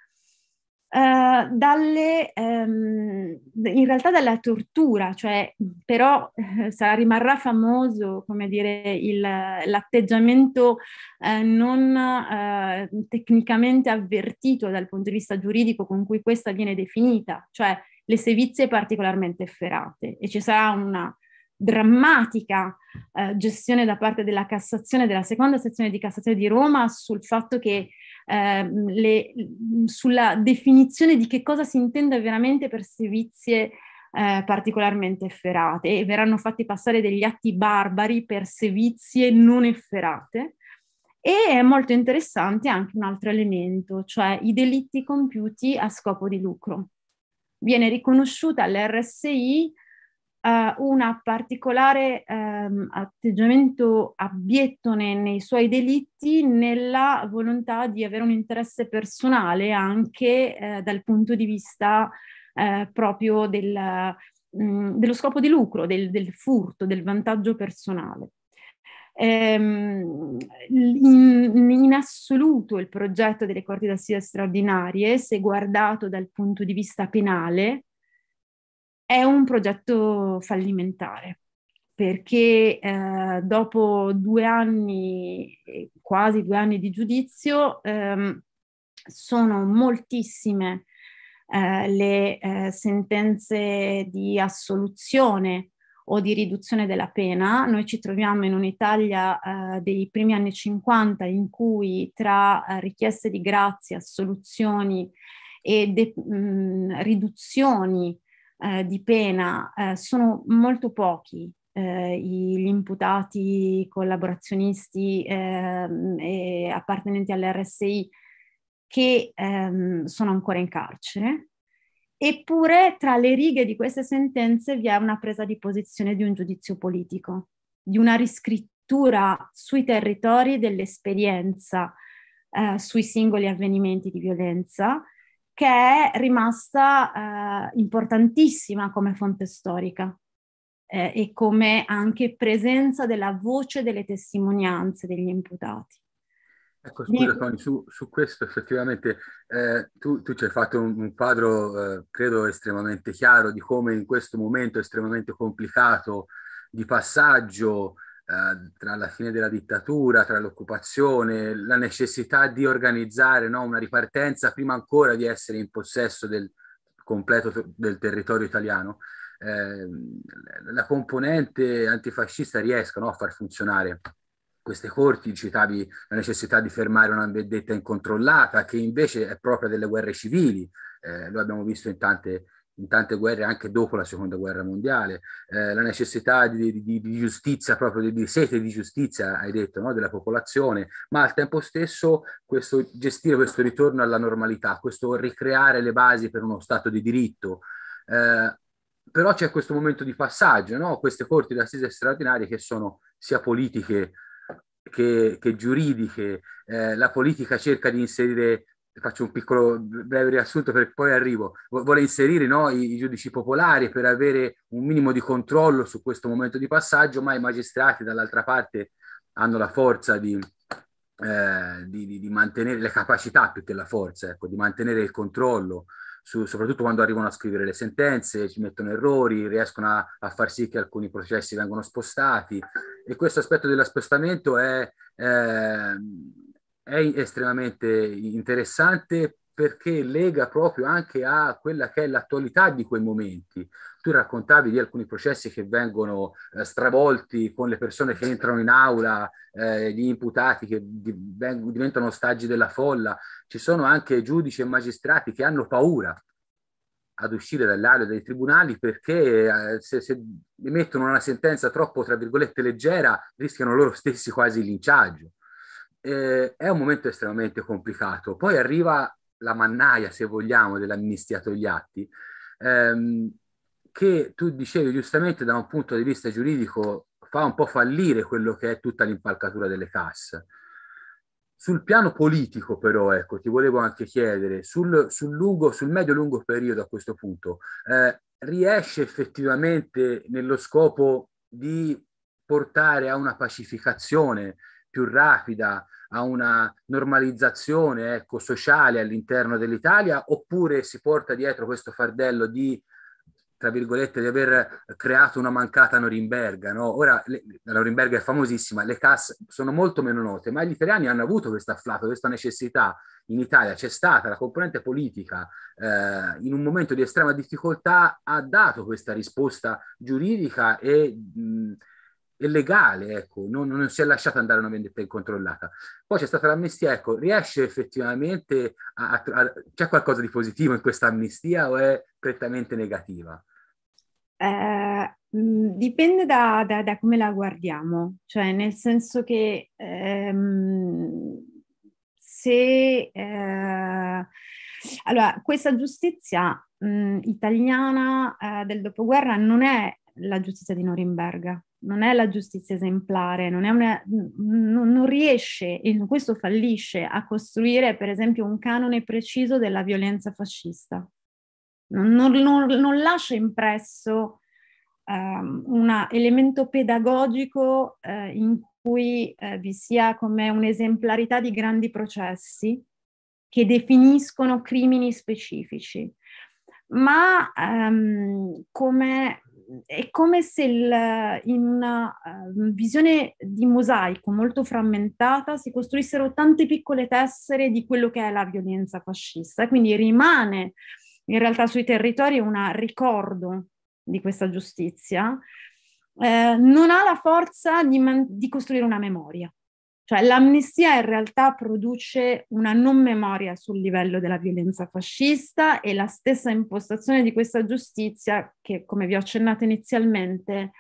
eh, dalle, ehm, in realtà dalla tortura, cioè però eh, sarà, rimarrà famoso come dire, il, l'atteggiamento eh, non eh, tecnicamente avvertito dal punto di vista giuridico con cui questa viene definita, cioè le sevizie particolarmente efferate e ci sarà una drammatica eh, gestione da parte della Cassazione, della seconda sezione di Cassazione di Roma, sul fatto che eh, le, sulla definizione di che cosa si intende veramente per sevizie eh, particolarmente efferate e verranno fatti passare degli atti barbari per sevizie non efferate. E è molto interessante anche un altro elemento, cioè i delitti compiuti a scopo di lucro. Viene riconosciuta all'RSI uh, eh, un particolare um, atteggiamento abietto nei, nei, suoi delitti nella volontà di avere un interesse personale anche uh, dal punto di vista uh, proprio del, um, dello scopo di lucro, del, del furto, del vantaggio personale. Ehm, in, in, assoluto il progetto delle corti d'assise straordinarie, se guardato dal punto di vista penale, è un progetto fallimentare perché eh, dopo due anni, quasi due anni di giudizio, ehm, sono moltissime eh, le eh, sentenze di assoluzione o di riduzione della pena. Noi ci troviamo in un'Italia eh, dei primi anni 50 in cui tra eh, richieste di grazia, assoluzioni e de- mh, mm, riduzioni eh, di pena eh, sono molto pochi eh, gli imputati collaborazionisti ehm, e appartenenti all'RSI che ehm, sono ancora in carcere. Eppure tra le righe di queste sentenze vi è una presa di posizione di un giudizio politico, di una riscrittura sui territori dell'esperienza, eh, sui singoli avvenimenti di violenza che è rimasta eh, importantissima come fonte storica eh, e come anche presenza della voce delle testimonianze degli imputati. Ecco, scusa Tony, su, su questo effettivamente eh, tu, tu, ci hai fatto un, un quadro, eh, credo, estremamente chiaro di come in questo momento estremamente complicato di passaggio eh, tra la fine della dittatura, tra l'occupazione, la necessità di organizzare no, una ripartenza prima ancora di essere in possesso del completo del territorio italiano, eh, la componente antifascista riesca no, a far funzionare queste corti, citavi la necessità di fermare una vendetta incontrollata, che invece è propria delle guerre civili, eh, lo abbiamo visto in tante in tante guerre anche dopo la seconda guerra mondiale, eh, la necessità di, di, di, giustizia, proprio di, sete di giustizia, hai detto, no? della popolazione, ma al tempo stesso questo, gestire questo ritorno alla normalità, questo ricreare le basi per uno Stato di diritto. Eh, però c'è questo momento di passaggio, no? queste corti d'assise straordinarie che sono sia politiche che, che giuridiche, eh, la politica cerca di inserire faccio un piccolo breve riassunto perché poi arrivo, vuole inserire no, i, i, giudici popolari per avere un minimo di controllo su questo momento di passaggio, ma i magistrati dall'altra parte hanno la forza di, eh, di, di, di mantenere le capacità più che la forza, ecco, di mantenere il controllo, su, soprattutto quando arrivano a scrivere le sentenze, ci mettono errori, riescono a, a far sì che alcuni processi vengano spostati e questo aspetto dello spostamento è... Eh, è estremamente interessante perché lega proprio anche a quella che è l'attualità di quei momenti. Tu raccontavi di alcuni processi che vengono eh, stravolti con le persone che entrano in aula, eh, gli imputati che div- diventano ostaggi della folla. Ci sono anche giudici e magistrati che hanno paura ad uscire dall'area dei tribunali perché eh, se, se emettono una sentenza troppo, tra virgolette, leggera, rischiano loro stessi quasi il linciaggio eh, è un momento estremamente complicato. Poi arriva la mannaia, se vogliamo, dell'amnistia Togliatti, ehm, che tu dicevi giustamente da un punto di vista giuridico fa un po' fallire quello che è tutta l'impalcatura delle casse. Sul piano politico, però, ecco, ti volevo anche chiedere, sul, sul, lungo, sul medio-lungo periodo a questo punto, eh, riesce effettivamente nello scopo di portare a una pacificazione più rapida a una normalizzazione ecco, sociale all'interno dell'Italia oppure si porta dietro questo fardello di tra virgolette, di aver creato una mancata Norimberga. No? Ora, le, la Norimberga è famosissima, le CAS sono molto meno note, ma gli italiani hanno avuto questo afflato, questa necessità. In Italia c'è stata la componente politica, eh, in un momento di estrema difficoltà, ha dato questa risposta giuridica e mh, è legale, ecco, non, non, si è lasciata andare una vendetta incontrollata. Poi c'è stata l'amnistia, ecco, riesce effettivamente a, a, a c'è qualcosa di positivo in questa amnistia o è prettamente negativa? Eh, mm, dipende da, da, da, come la guardiamo, cioè nel senso che ehm, se eh, allora questa giustizia mh, mm, italiana eh, del dopoguerra non è la giustizia di Norimberga, non è la giustizia esemplare, non, una, non, non riesce, e questo fallisce, a costruire per esempio un canone preciso della violenza fascista. Non, non lascia impresso um, ehm, un elemento pedagogico uh, in cui uh, vi sia come un'esemplarità di grandi processi che definiscono crimini specifici, ma um, come è come se il, in una uh, visione di mosaico molto frammentata si costruissero tante piccole tessere di quello che è la violenza fascista, quindi rimane in realtà sui territori un ricordo di questa giustizia, eh, non ha la forza di, man- di costruire una memoria. Cioè l'amnistia in realtà produce una non memoria sul livello della violenza fascista e la stessa impostazione di questa giustizia che, come vi ho accennato inizialmente,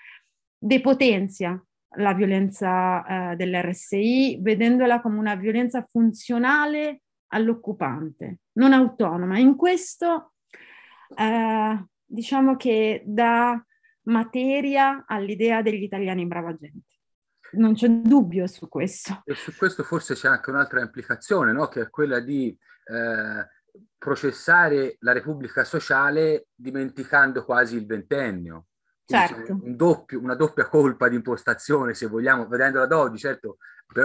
depotenzia la violenza eh, dell'RSI, vedendola come una violenza funzionale all'occupante, non autonoma. In questo eh, diciamo che dà materia all'idea degli italiani brava gente non c'è dubbio su questo. E su questo forse c'è anche un'altra implicazione, no? che è quella di eh, processare la Repubblica Sociale dimenticando quasi il ventennio. Quindi certo. Un doppio, una doppia colpa di impostazione, se vogliamo, vedendola da oggi, certo,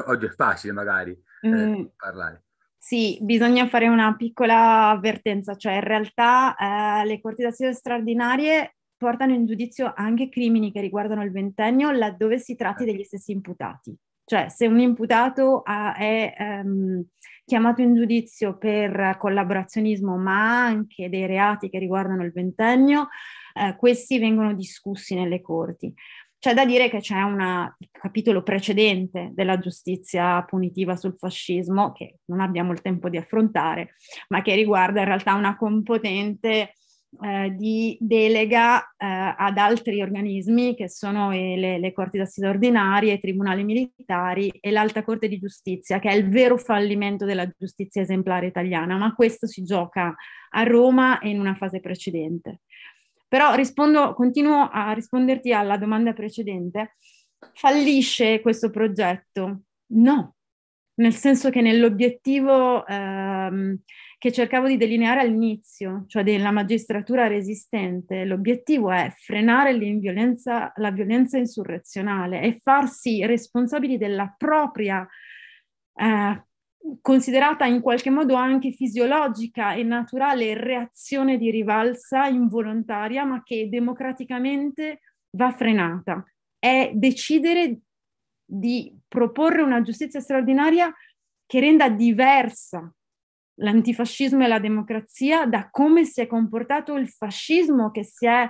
oggi è facile magari eh, mm. parlare. Sì, bisogna fare una piccola avvertenza, cioè in realtà eh, le corti d'assise straordinarie portano in giudizio anche crimini che riguardano il ventennio laddove si tratti degli stessi imputati. Cioè, se un imputato ha, è ehm, chiamato in giudizio per collaborazionismo, ma anche dei reati che riguardano il ventennio, eh, questi vengono discussi nelle corti. C'è da dire che c'è un capitolo precedente della giustizia punitiva sul fascismo, che non abbiamo il tempo di affrontare, ma che riguarda in realtà una compotente eh, di delega eh, ad altri organismi che sono eh, le, le, corti d'assise ordinarie, i tribunali militari e l'alta corte di giustizia, che è il vero fallimento della giustizia esemplare italiana, ma questo si gioca a Roma e in una fase precedente. Però rispondo, continuo a risponderti alla domanda precedente. Fallisce questo progetto? No, nel senso che nell'obiettivo ehm, che cercavo di delineare all'inizio, cioè della magistratura resistente. L'obiettivo è frenare la violenza insurrezionale e farsi responsabili della propria eh, considerata in qualche modo anche fisiologica e naturale reazione di rivalsa involontaria, ma che democraticamente va frenata. È decidere di proporre una giustizia straordinaria che renda diversa l'antifascismo e la democrazia da come si è comportato il fascismo che si è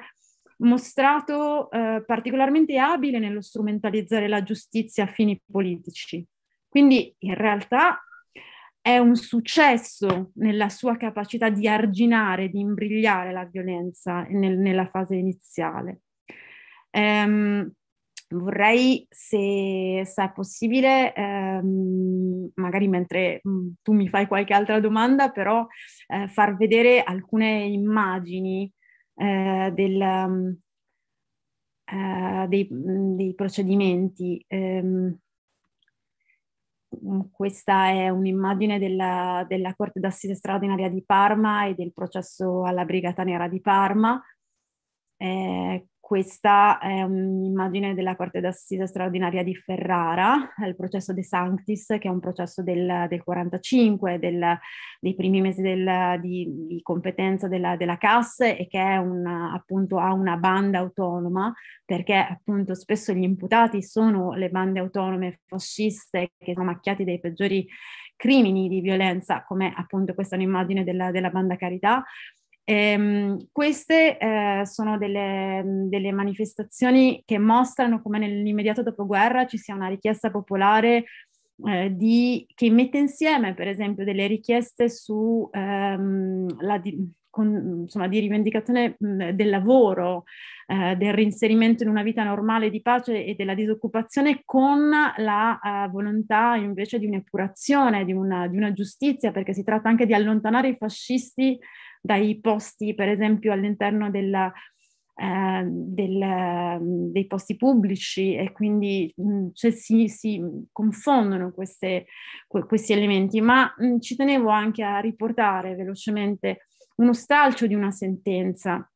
mostrato eh, particolarmente abile nello strumentalizzare la giustizia a fini politici. Quindi in realtà è un successo nella sua capacità di arginare, di imbrigliare la violenza nel, nella fase iniziale. Ehm, vorrei, se, se è possibile, ehm, magari mentre mh, mm, tu mi fai qualche altra domanda, però eh, far vedere alcune immagini eh, del, mm, eh, dei, mm, dei, procedimenti. Ehm, questa è un'immagine della, della Corte d'Assise Straordinaria di Parma e del processo alla Brigata Nera di Parma, eh, questa è un'immagine della Corte d'Assise straordinaria di Ferrara, il processo De Sanctis, che è un processo del, 1945, del, dei primi mesi del, di, di, competenza della, della CAS e che una, appunto ha una banda autonoma, perché appunto spesso gli imputati sono le bande autonome fasciste che sono macchiati dai peggiori crimini di violenza, come appunto questa è un'immagine della, della banda Carità, Ehm, queste eh, sono delle, delle, manifestazioni che mostrano come nell'immediato dopoguerra ci sia una richiesta popolare eh, di, che mette insieme, per esempio, delle richieste sulla ehm, con, insomma, di rivendicazione del lavoro, eh, del reinserimento in una vita normale di pace e della disoccupazione con la uh, volontà invece di un'epurazione, di una, di una giustizia, perché si tratta anche di allontanare i fascisti dai posti, per esempio, all'interno della, eh, del, dei posti pubblici e quindi cioè, si, si, confondono queste, questi elementi. Ma ci tenevo anche a riportare velocemente uno stralcio di una sentenza.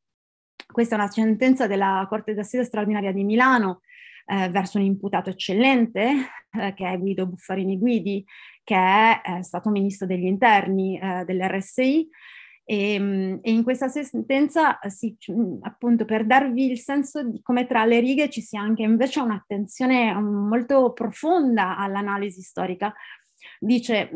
Questa è una sentenza della Corte d'Assise straordinaria di Milano eh, verso un imputato eccellente, eh, che è Guido Buffarini Guidi, che è eh, stato ministro degli interni eh, dell'RSI. E, mm, e, in questa sentenza, eh, sì, mm, appunto, per darvi il senso di come tra le righe ci sia anche invece un'attenzione mm, molto profonda all'analisi storica, dice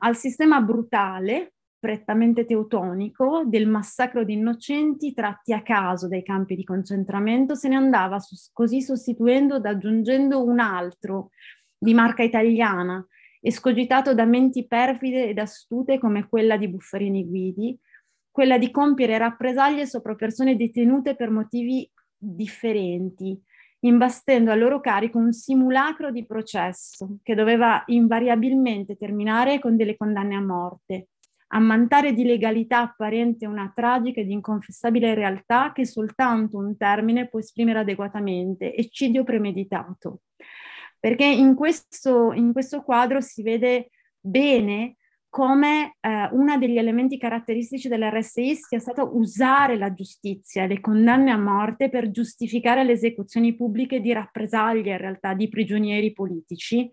al sistema brutale prettamente teutonico del massacro di innocenti tratti a caso dai campi di concentramento, se ne andava così sostituendo ed aggiungendo un altro di marca italiana, escogitato da menti perfide ed astute come quella di Buffarini Guidi, quella di compiere rappresaglie sopra persone detenute per motivi differenti, imbastendo a loro carico un simulacro di processo che doveva invariabilmente terminare con delle condanne a morte ammantare di legalità apparente una tragica ed inconfessabile realtà che soltanto un termine può esprimere adeguatamente, eccidio premeditato. Perché in questo, in questo quadro si vede bene come eh, uno degli elementi caratteristici dell'RSI sia stato usare la giustizia, le condanne a morte per giustificare le esecuzioni pubbliche di rappresaglie in realtà di prigionieri politici,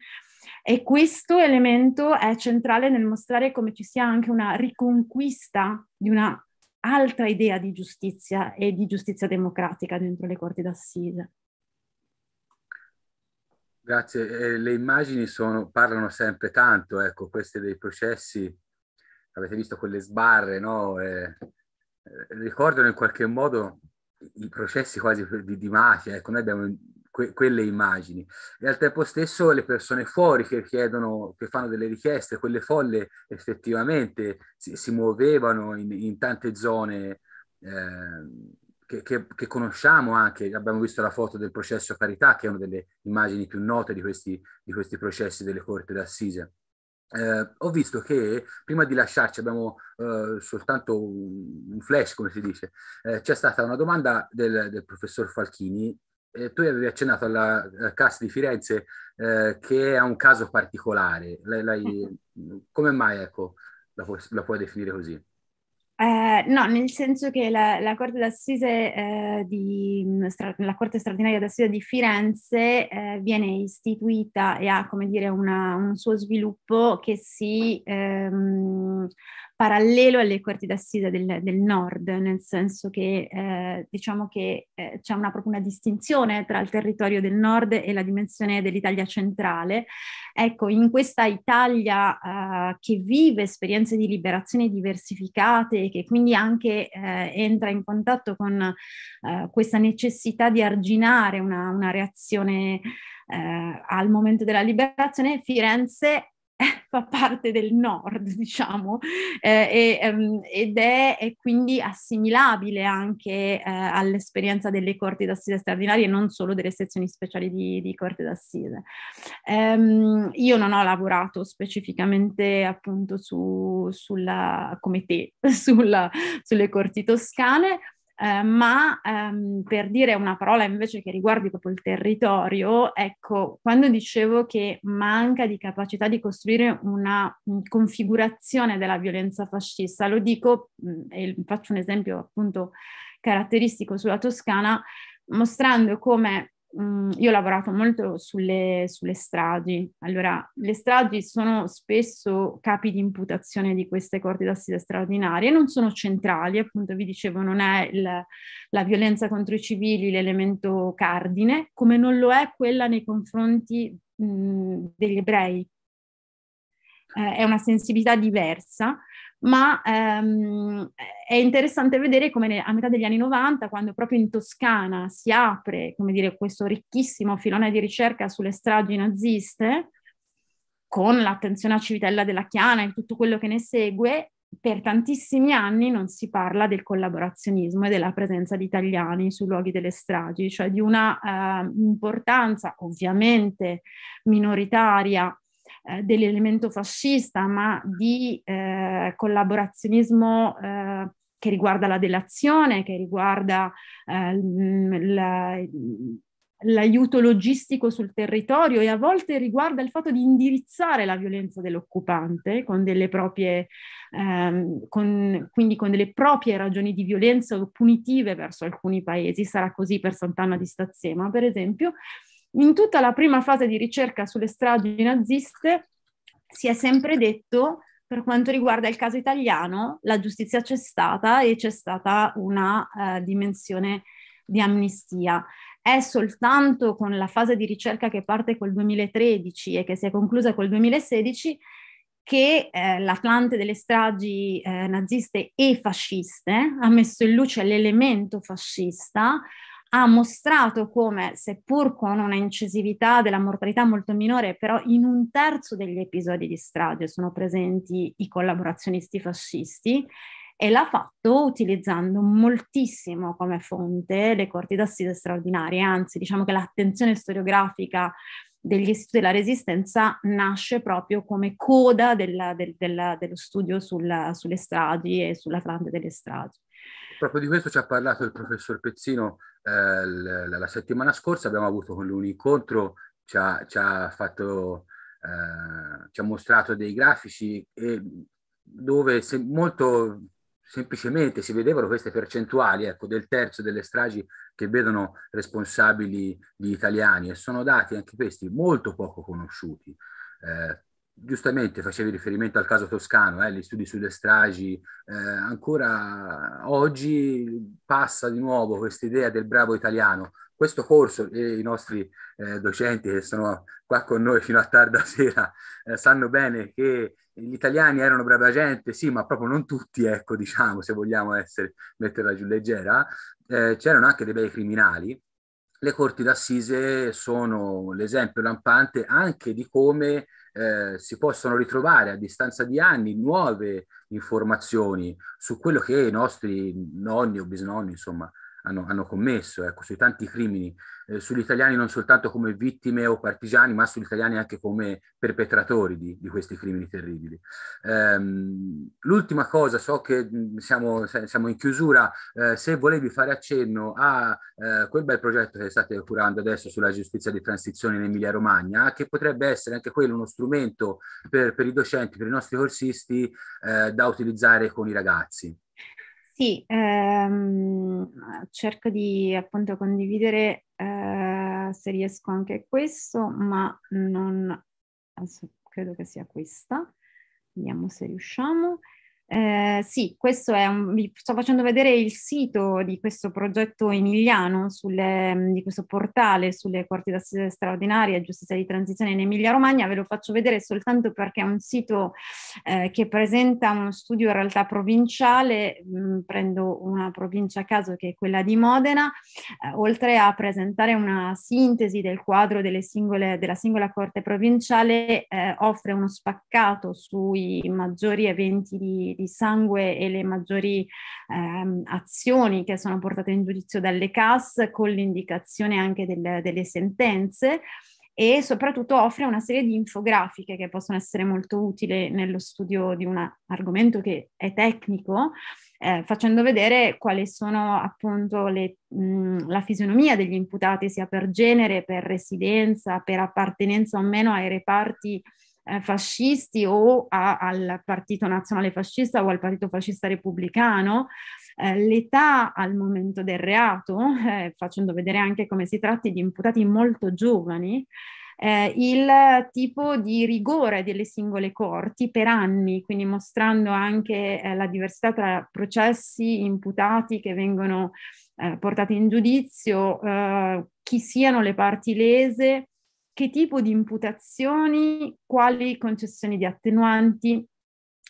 e questo elemento è centrale nel mostrare come ci sia anche una riconquista di una altra idea di giustizia e di giustizia democratica dentro le corti d'assise. Grazie, eh, le immagini sono, parlano sempre tanto, ecco, queste dei processi, avete visto quelle sbarre, no? Eh, ricordano in qualche modo i processi quasi di, di mafia, ecco, noi abbiamo que- quelle immagini e al tempo stesso le persone fuori che chiedono, che fanno delle richieste, quelle folle effettivamente si, si muovevano in, in, tante zone eh, che, che, che, conosciamo anche, abbiamo visto la foto del processo Carità che è una delle immagini più note di questi, di questi processi delle corte d'assise. Eh, ho visto che prima di lasciarci abbiamo eh, soltanto un flash, come si dice, eh, c'è stata una domanda del, del professor Falchini eh, tu avevi accennato alla, alla CAS di Firenze eh, che è un caso particolare. L'hai, l'hai, mm. come mai ecco, la, pu- la, puoi definire così? Eh, no, nel senso che la, la Corte d'Assise eh, di, stra- la Corte straordinaria d'Assise di Firenze eh, viene istituita e ha, come dire, una, un suo sviluppo che si ehm, parallelo alle corti d'assise del, del nord, nel senso che eh, diciamo che eh, c'è una, proprio una distinzione tra il territorio del nord e la dimensione dell'Italia centrale. Ecco, in questa Italia eh, che vive esperienze di liberazione diversificate, che quindi anche eh, entra in contatto con eh, questa necessità di arginare una, una reazione eh, al momento della liberazione, Firenze fa parte del nord, diciamo, eh, e, um, ed è, è, quindi assimilabile anche eh, all'esperienza delle corti d'assise straordinarie, e non solo delle sezioni speciali di, di corte d'assise. Um, io non ho lavorato specificamente appunto su, sulla, come te, sulla, sulle corti toscane, eh, ma ehm, per dire una parola invece che riguardi proprio il territorio, ecco, quando dicevo che manca di capacità di costruire una mm, configurazione della violenza fascista, lo dico mh, mm, e faccio un esempio appunto caratteristico sulla Toscana, mostrando come Mm, io ho lavorato molto sulle, sulle, stragi. Allora, le stragi sono spesso capi di imputazione di queste corti d'assise straordinarie, non sono centrali, appunto vi dicevo, non è il, la violenza contro i civili l'elemento cardine, come non lo è quella nei confronti mh, mm, degli ebrei. Eh, è una sensibilità diversa, ma ehm, è interessante vedere come a metà degli anni 90, quando proprio in Toscana si apre, dire, questo ricchissimo filone di ricerca sulle stragi naziste, con l'attenzione a Civitella della Chiana e tutto quello che ne segue, per tantissimi anni non si parla del collaborazionismo e della presenza di italiani sui luoghi delle stragi, cioè di una eh, importanza ovviamente minoritaria eh, dell'elemento fascista, ma di eh, collaborazionismo eh, che riguarda la delazione, che riguarda eh, la, l'aiuto logistico sul territorio e a volte riguarda il fatto di indirizzare la violenza dell'occupante con delle proprie, ehm, con, quindi con delle proprie ragioni di violenza o punitive verso alcuni paesi. Sarà così per Sant'Anna di Stazzema, per esempio. In tutta la prima fase di ricerca sulle stragi naziste si è sempre detto, per quanto riguarda il caso italiano, la giustizia c'è stata e c'è stata una eh, dimensione di amnistia. È soltanto con la fase di ricerca che parte col 2013 e che si è conclusa col 2016 che eh, l'Atlante delle stragi eh, naziste e fasciste ha messo in luce l'elemento fascista ha mostrato come, seppur con una incisività della mortalità molto minore, però in un terzo degli episodi di strage sono presenti i collaborazionisti fascisti e l'ha fatto utilizzando moltissimo come fonte le corti d'assise straordinarie, anzi diciamo che l'attenzione storiografica degli istituti della resistenza nasce proprio come coda della, del, della, dello studio sulla, sulle stragi e sulla trama delle stragi. Proprio di questo ci ha parlato il professor Pezzino eh, la, settimana scorsa abbiamo avuto con lui un incontro, ci ha, ci ha, fatto, eh, ci ha mostrato dei grafici e, dove se, molto semplicemente si vedevano queste percentuali ecco, del terzo delle stragi che vedono responsabili gli italiani e sono dati anche questi molto poco conosciuti. Eh, giustamente facevi riferimento al caso toscano, eh, gli studi sulle stragi, eh, ancora oggi passa di nuovo questa idea del bravo italiano. Questo corso e i nostri eh, docenti che sono qua con noi fino a tarda sera eh, sanno bene che gli italiani erano brava gente, sì, ma proprio non tutti, ecco, diciamo, se vogliamo essere, metterla giù leggera. Eh, c'erano anche dei bei criminali, le corti d'assise sono l'esempio lampante anche di come eh, si possono ritrovare a distanza di anni nuove informazioni su quello che i nostri nonni o bisnonni, insomma, hanno, hanno commesso, ecco, sui tanti crimini, eh, sugli italiani non soltanto come vittime o partigiani, ma sugli italiani anche come perpetratori di, di questi crimini terribili. Ehm, l'ultima cosa, so che mm, siamo, siamo in chiusura, eh, se volevi fare accenno a eh, quel bel progetto che state curando adesso sulla giustizia di transizione in Emilia-Romagna, che potrebbe essere anche quello uno strumento per, per i docenti, per i nostri corsisti eh, da utilizzare con i ragazzi. Sì, ehm, cerco di appunto condividere eh, se riesco anche questo, ma non credo che sia questa. Vediamo se riusciamo. Eh, sì, questo è un, vi sto facendo vedere il sito di questo progetto emiliano, sulle, mm, di questo portale sulle corti d'assise straordinarie e giustizia di transizione in Emilia Romagna. Ve lo faccio vedere soltanto perché è un sito eh, che presenta uno studio in realtà provinciale, mh, mm, prendo una provincia a caso che è quella di Modena, eh, oltre a presentare una sintesi del quadro singole, della singola corte provinciale, eh, offre uno spaccato sui maggiori eventi di di sangue e le maggiori ehm, azioni che sono portate in giudizio dalle CAS con l'indicazione anche del, delle sentenze e soprattutto offre una serie di infografiche che possono essere molto utili nello studio di un argomento che è tecnico, eh, facendo vedere quali sono appunto le, mh, mm, la fisionomia degli imputati sia per genere, per residenza, per appartenenza o meno ai reparti eh, fascisti o a, al Partito Nazionale Fascista o al Partito Fascista Repubblicano, eh, l'età al momento del reato, eh, facendo vedere anche come si tratti di imputati molto giovani, eh, il tipo di rigore delle singole corti per anni, quindi mostrando anche eh, la diversità tra processi imputati che vengono eh, portati in giudizio, eh, chi siano le parti lese che tipo di imputazioni, quali concessioni di attenuanti,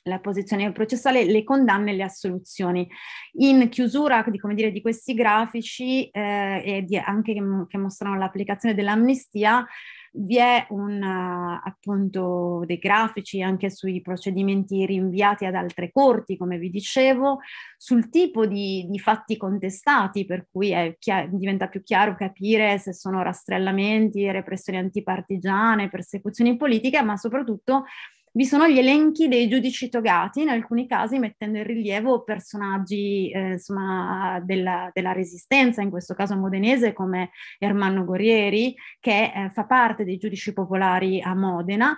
la posizione processuale, le condanne e le assoluzioni. In chiusura di, dire, di questi grafici eh, e di, anche che, che mostrano l'applicazione dell'amnistia, vi è un, eh, appunto dei grafici anche sui procedimenti rinviati ad altre corti, come vi dicevo, sul tipo di, di fatti contestati, per cui chiaro, diventa più chiaro capire se sono rastrellamenti, repressioni antipartigiane, persecuzioni politiche, ma soprattutto vi sono gli elenchi dei giudici togati, in alcuni casi mettendo in rilievo personaggi eh, insomma, della, della, resistenza, in questo caso modenese come Ermanno Gorieri, che eh, fa parte dei giudici popolari a Modena.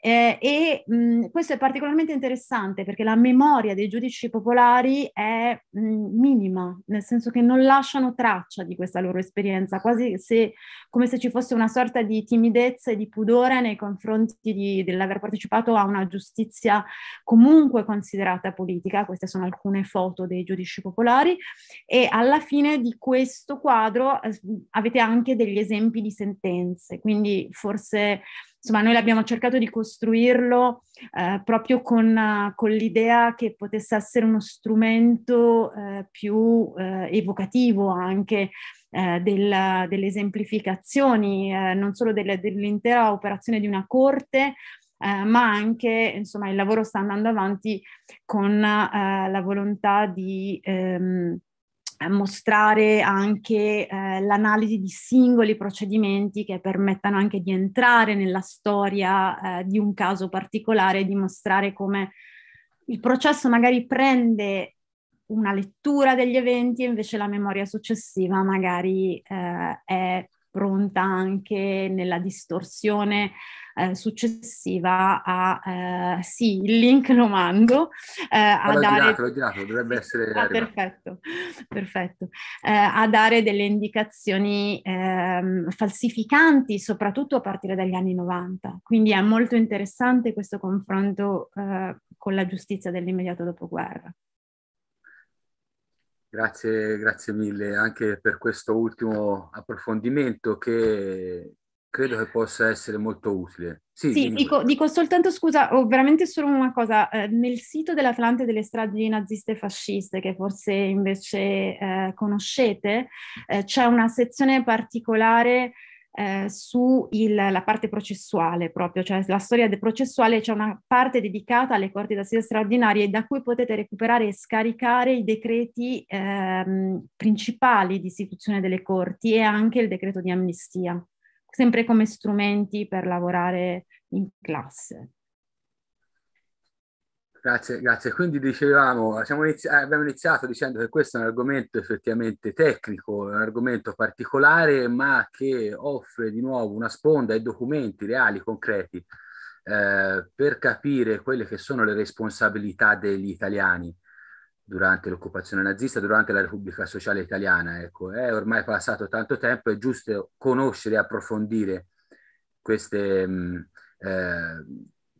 Eh, e mh, mm, questo è particolarmente interessante perché la memoria dei giudici popolari è mh, mm, minima, nel senso che non lasciano traccia di questa loro esperienza, quasi se, come se ci fosse una sorta di timidezza e di pudore nei confronti di, dell'aver partecipato diritto a una giustizia comunque considerata politica, queste sono alcune foto dei giudici popolari, e alla fine di questo quadro eh, avete anche degli esempi di sentenze, quindi forse insomma, noi l'abbiamo cercato di costruirlo eh, proprio con, uh, con, l'idea che potesse essere uno strumento uh, più uh, evocativo anche del, delle esemplificazioni, non solo delle, dell'intera operazione di una corte, eh, ma anche insomma, il lavoro sta andando avanti con eh, la volontà di ehm, mostrare anche eh, l'analisi di singoli procedimenti che permettano anche di entrare nella storia eh, di un caso particolare e dimostrare come il processo magari prende una lettura degli eventi e invece la memoria successiva magari eh, è pronta anche nella distorsione eh, successiva a eh, sì, il link lo mando eh, a allora, dare girato, girato, dovrebbe essere ah, perfetto, perfetto. Eh, a dare delle indicazioni eh, falsificanti soprattutto a partire dagli anni 90 quindi è molto interessante questo confronto eh, con la giustizia dell'immediato dopoguerra Grazie, grazie mille anche per questo ultimo approfondimento che credo che possa essere molto utile. Sì, sì dico, dico, soltanto scusa, ho veramente solo una cosa. Eh, nel sito dell'Atlante delle stragi naziste e fasciste, che forse invece eh, conoscete, eh, c'è una sezione particolare eh, sulla parte processuale proprio, cioè la storia del processuale c'è una parte dedicata alle corti d'assise straordinarie da cui potete recuperare e scaricare i decreti ehm, principali di istituzione delle corti e anche il decreto di amnistia, sempre come strumenti per lavorare in classe. Grazie, grazie. Quindi dicevamo, inizi- eh, abbiamo iniziato dicendo che questo è un argomento effettivamente tecnico, un argomento particolare, ma che offre di nuovo una sponda e documenti reali, concreti, eh, per capire quelle che sono le responsabilità degli italiani durante l'occupazione nazista, durante la Repubblica Sociale Italiana. Ecco, è ormai passato tanto tempo, è giusto conoscere e approfondire queste... Mh, mm, eh,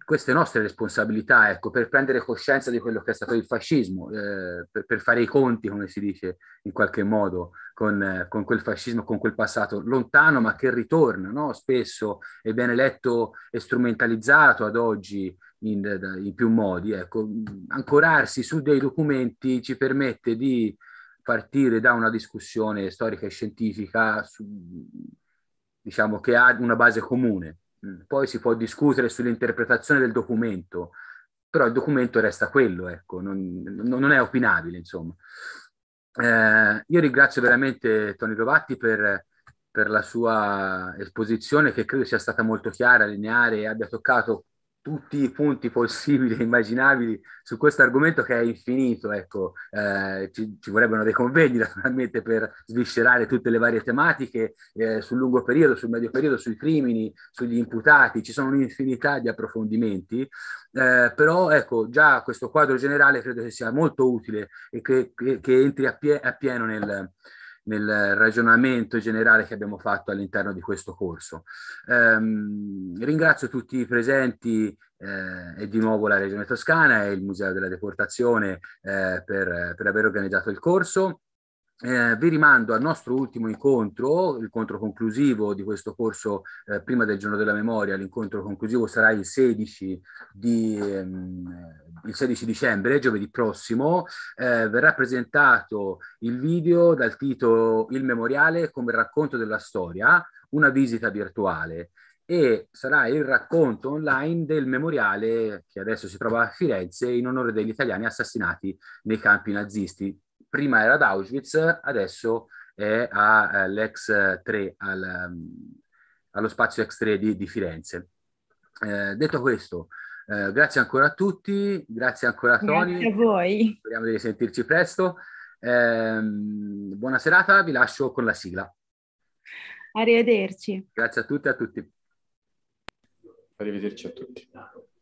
queste nostre responsabilità, ecco, per prendere coscienza di quello che è stato il fascismo, eh, per, per, fare i conti, come si dice in qualche modo, con, eh, con quel fascismo, con quel passato lontano, ma che ritorna no? spesso e viene letto e strumentalizzato ad oggi in, in più modi. Ecco. Ancorarsi su dei documenti ci permette di partire da una discussione storica e scientifica su, diciamo, che ha una base comune Mm. Poi si può discutere sull'interpretazione del documento, però il documento resta quello, ecco, non, non è opinabile, insomma. Eh, io ringrazio veramente Tony Rovatti per, per la sua esposizione che credo sia stata molto chiara, lineare e abbia toccato tutti i punti possibili e immaginabili su questo argomento che è infinito, ecco, eh, ci, ci, vorrebbero dei convegni naturalmente per sviscerare tutte le varie tematiche eh, sul lungo periodo, sul medio periodo, sui crimini, sugli imputati, ci sono un'infinità di approfondimenti, eh, però ecco, già questo quadro generale credo che sia molto utile e che, che, che entri a, pie, a pieno nel, nel ragionamento generale che abbiamo fatto all'interno di questo corso. Ehm, ringrazio tutti i presenti eh, e di nuovo la Regione Toscana e il Museo della Deportazione eh, per, per aver organizzato il corso. Eh, vi rimando al nostro ultimo incontro, l'incontro conclusivo di questo corso eh, prima del giorno della memoria, l'incontro conclusivo sarà il 16, di, ehm, il 16 dicembre, giovedì prossimo, eh, verrà presentato il video dal titolo Il memoriale come racconto della storia, una visita virtuale e sarà il racconto online del memoriale che adesso si trova a Firenze in onore degli italiani assassinati nei campi nazisti prima era ad Auschwitz, adesso è all'ex eh, 3, al, ehm, allo spazio x 3 di, di Firenze. Eh, detto questo, eh, grazie ancora a tutti, grazie ancora a Tony. Grazie a voi. Speriamo di sentirci presto. Eh, buona serata, vi lascio con la sigla. Arrivederci. Grazie a tutti e a tutti. Arrivederci a tutti.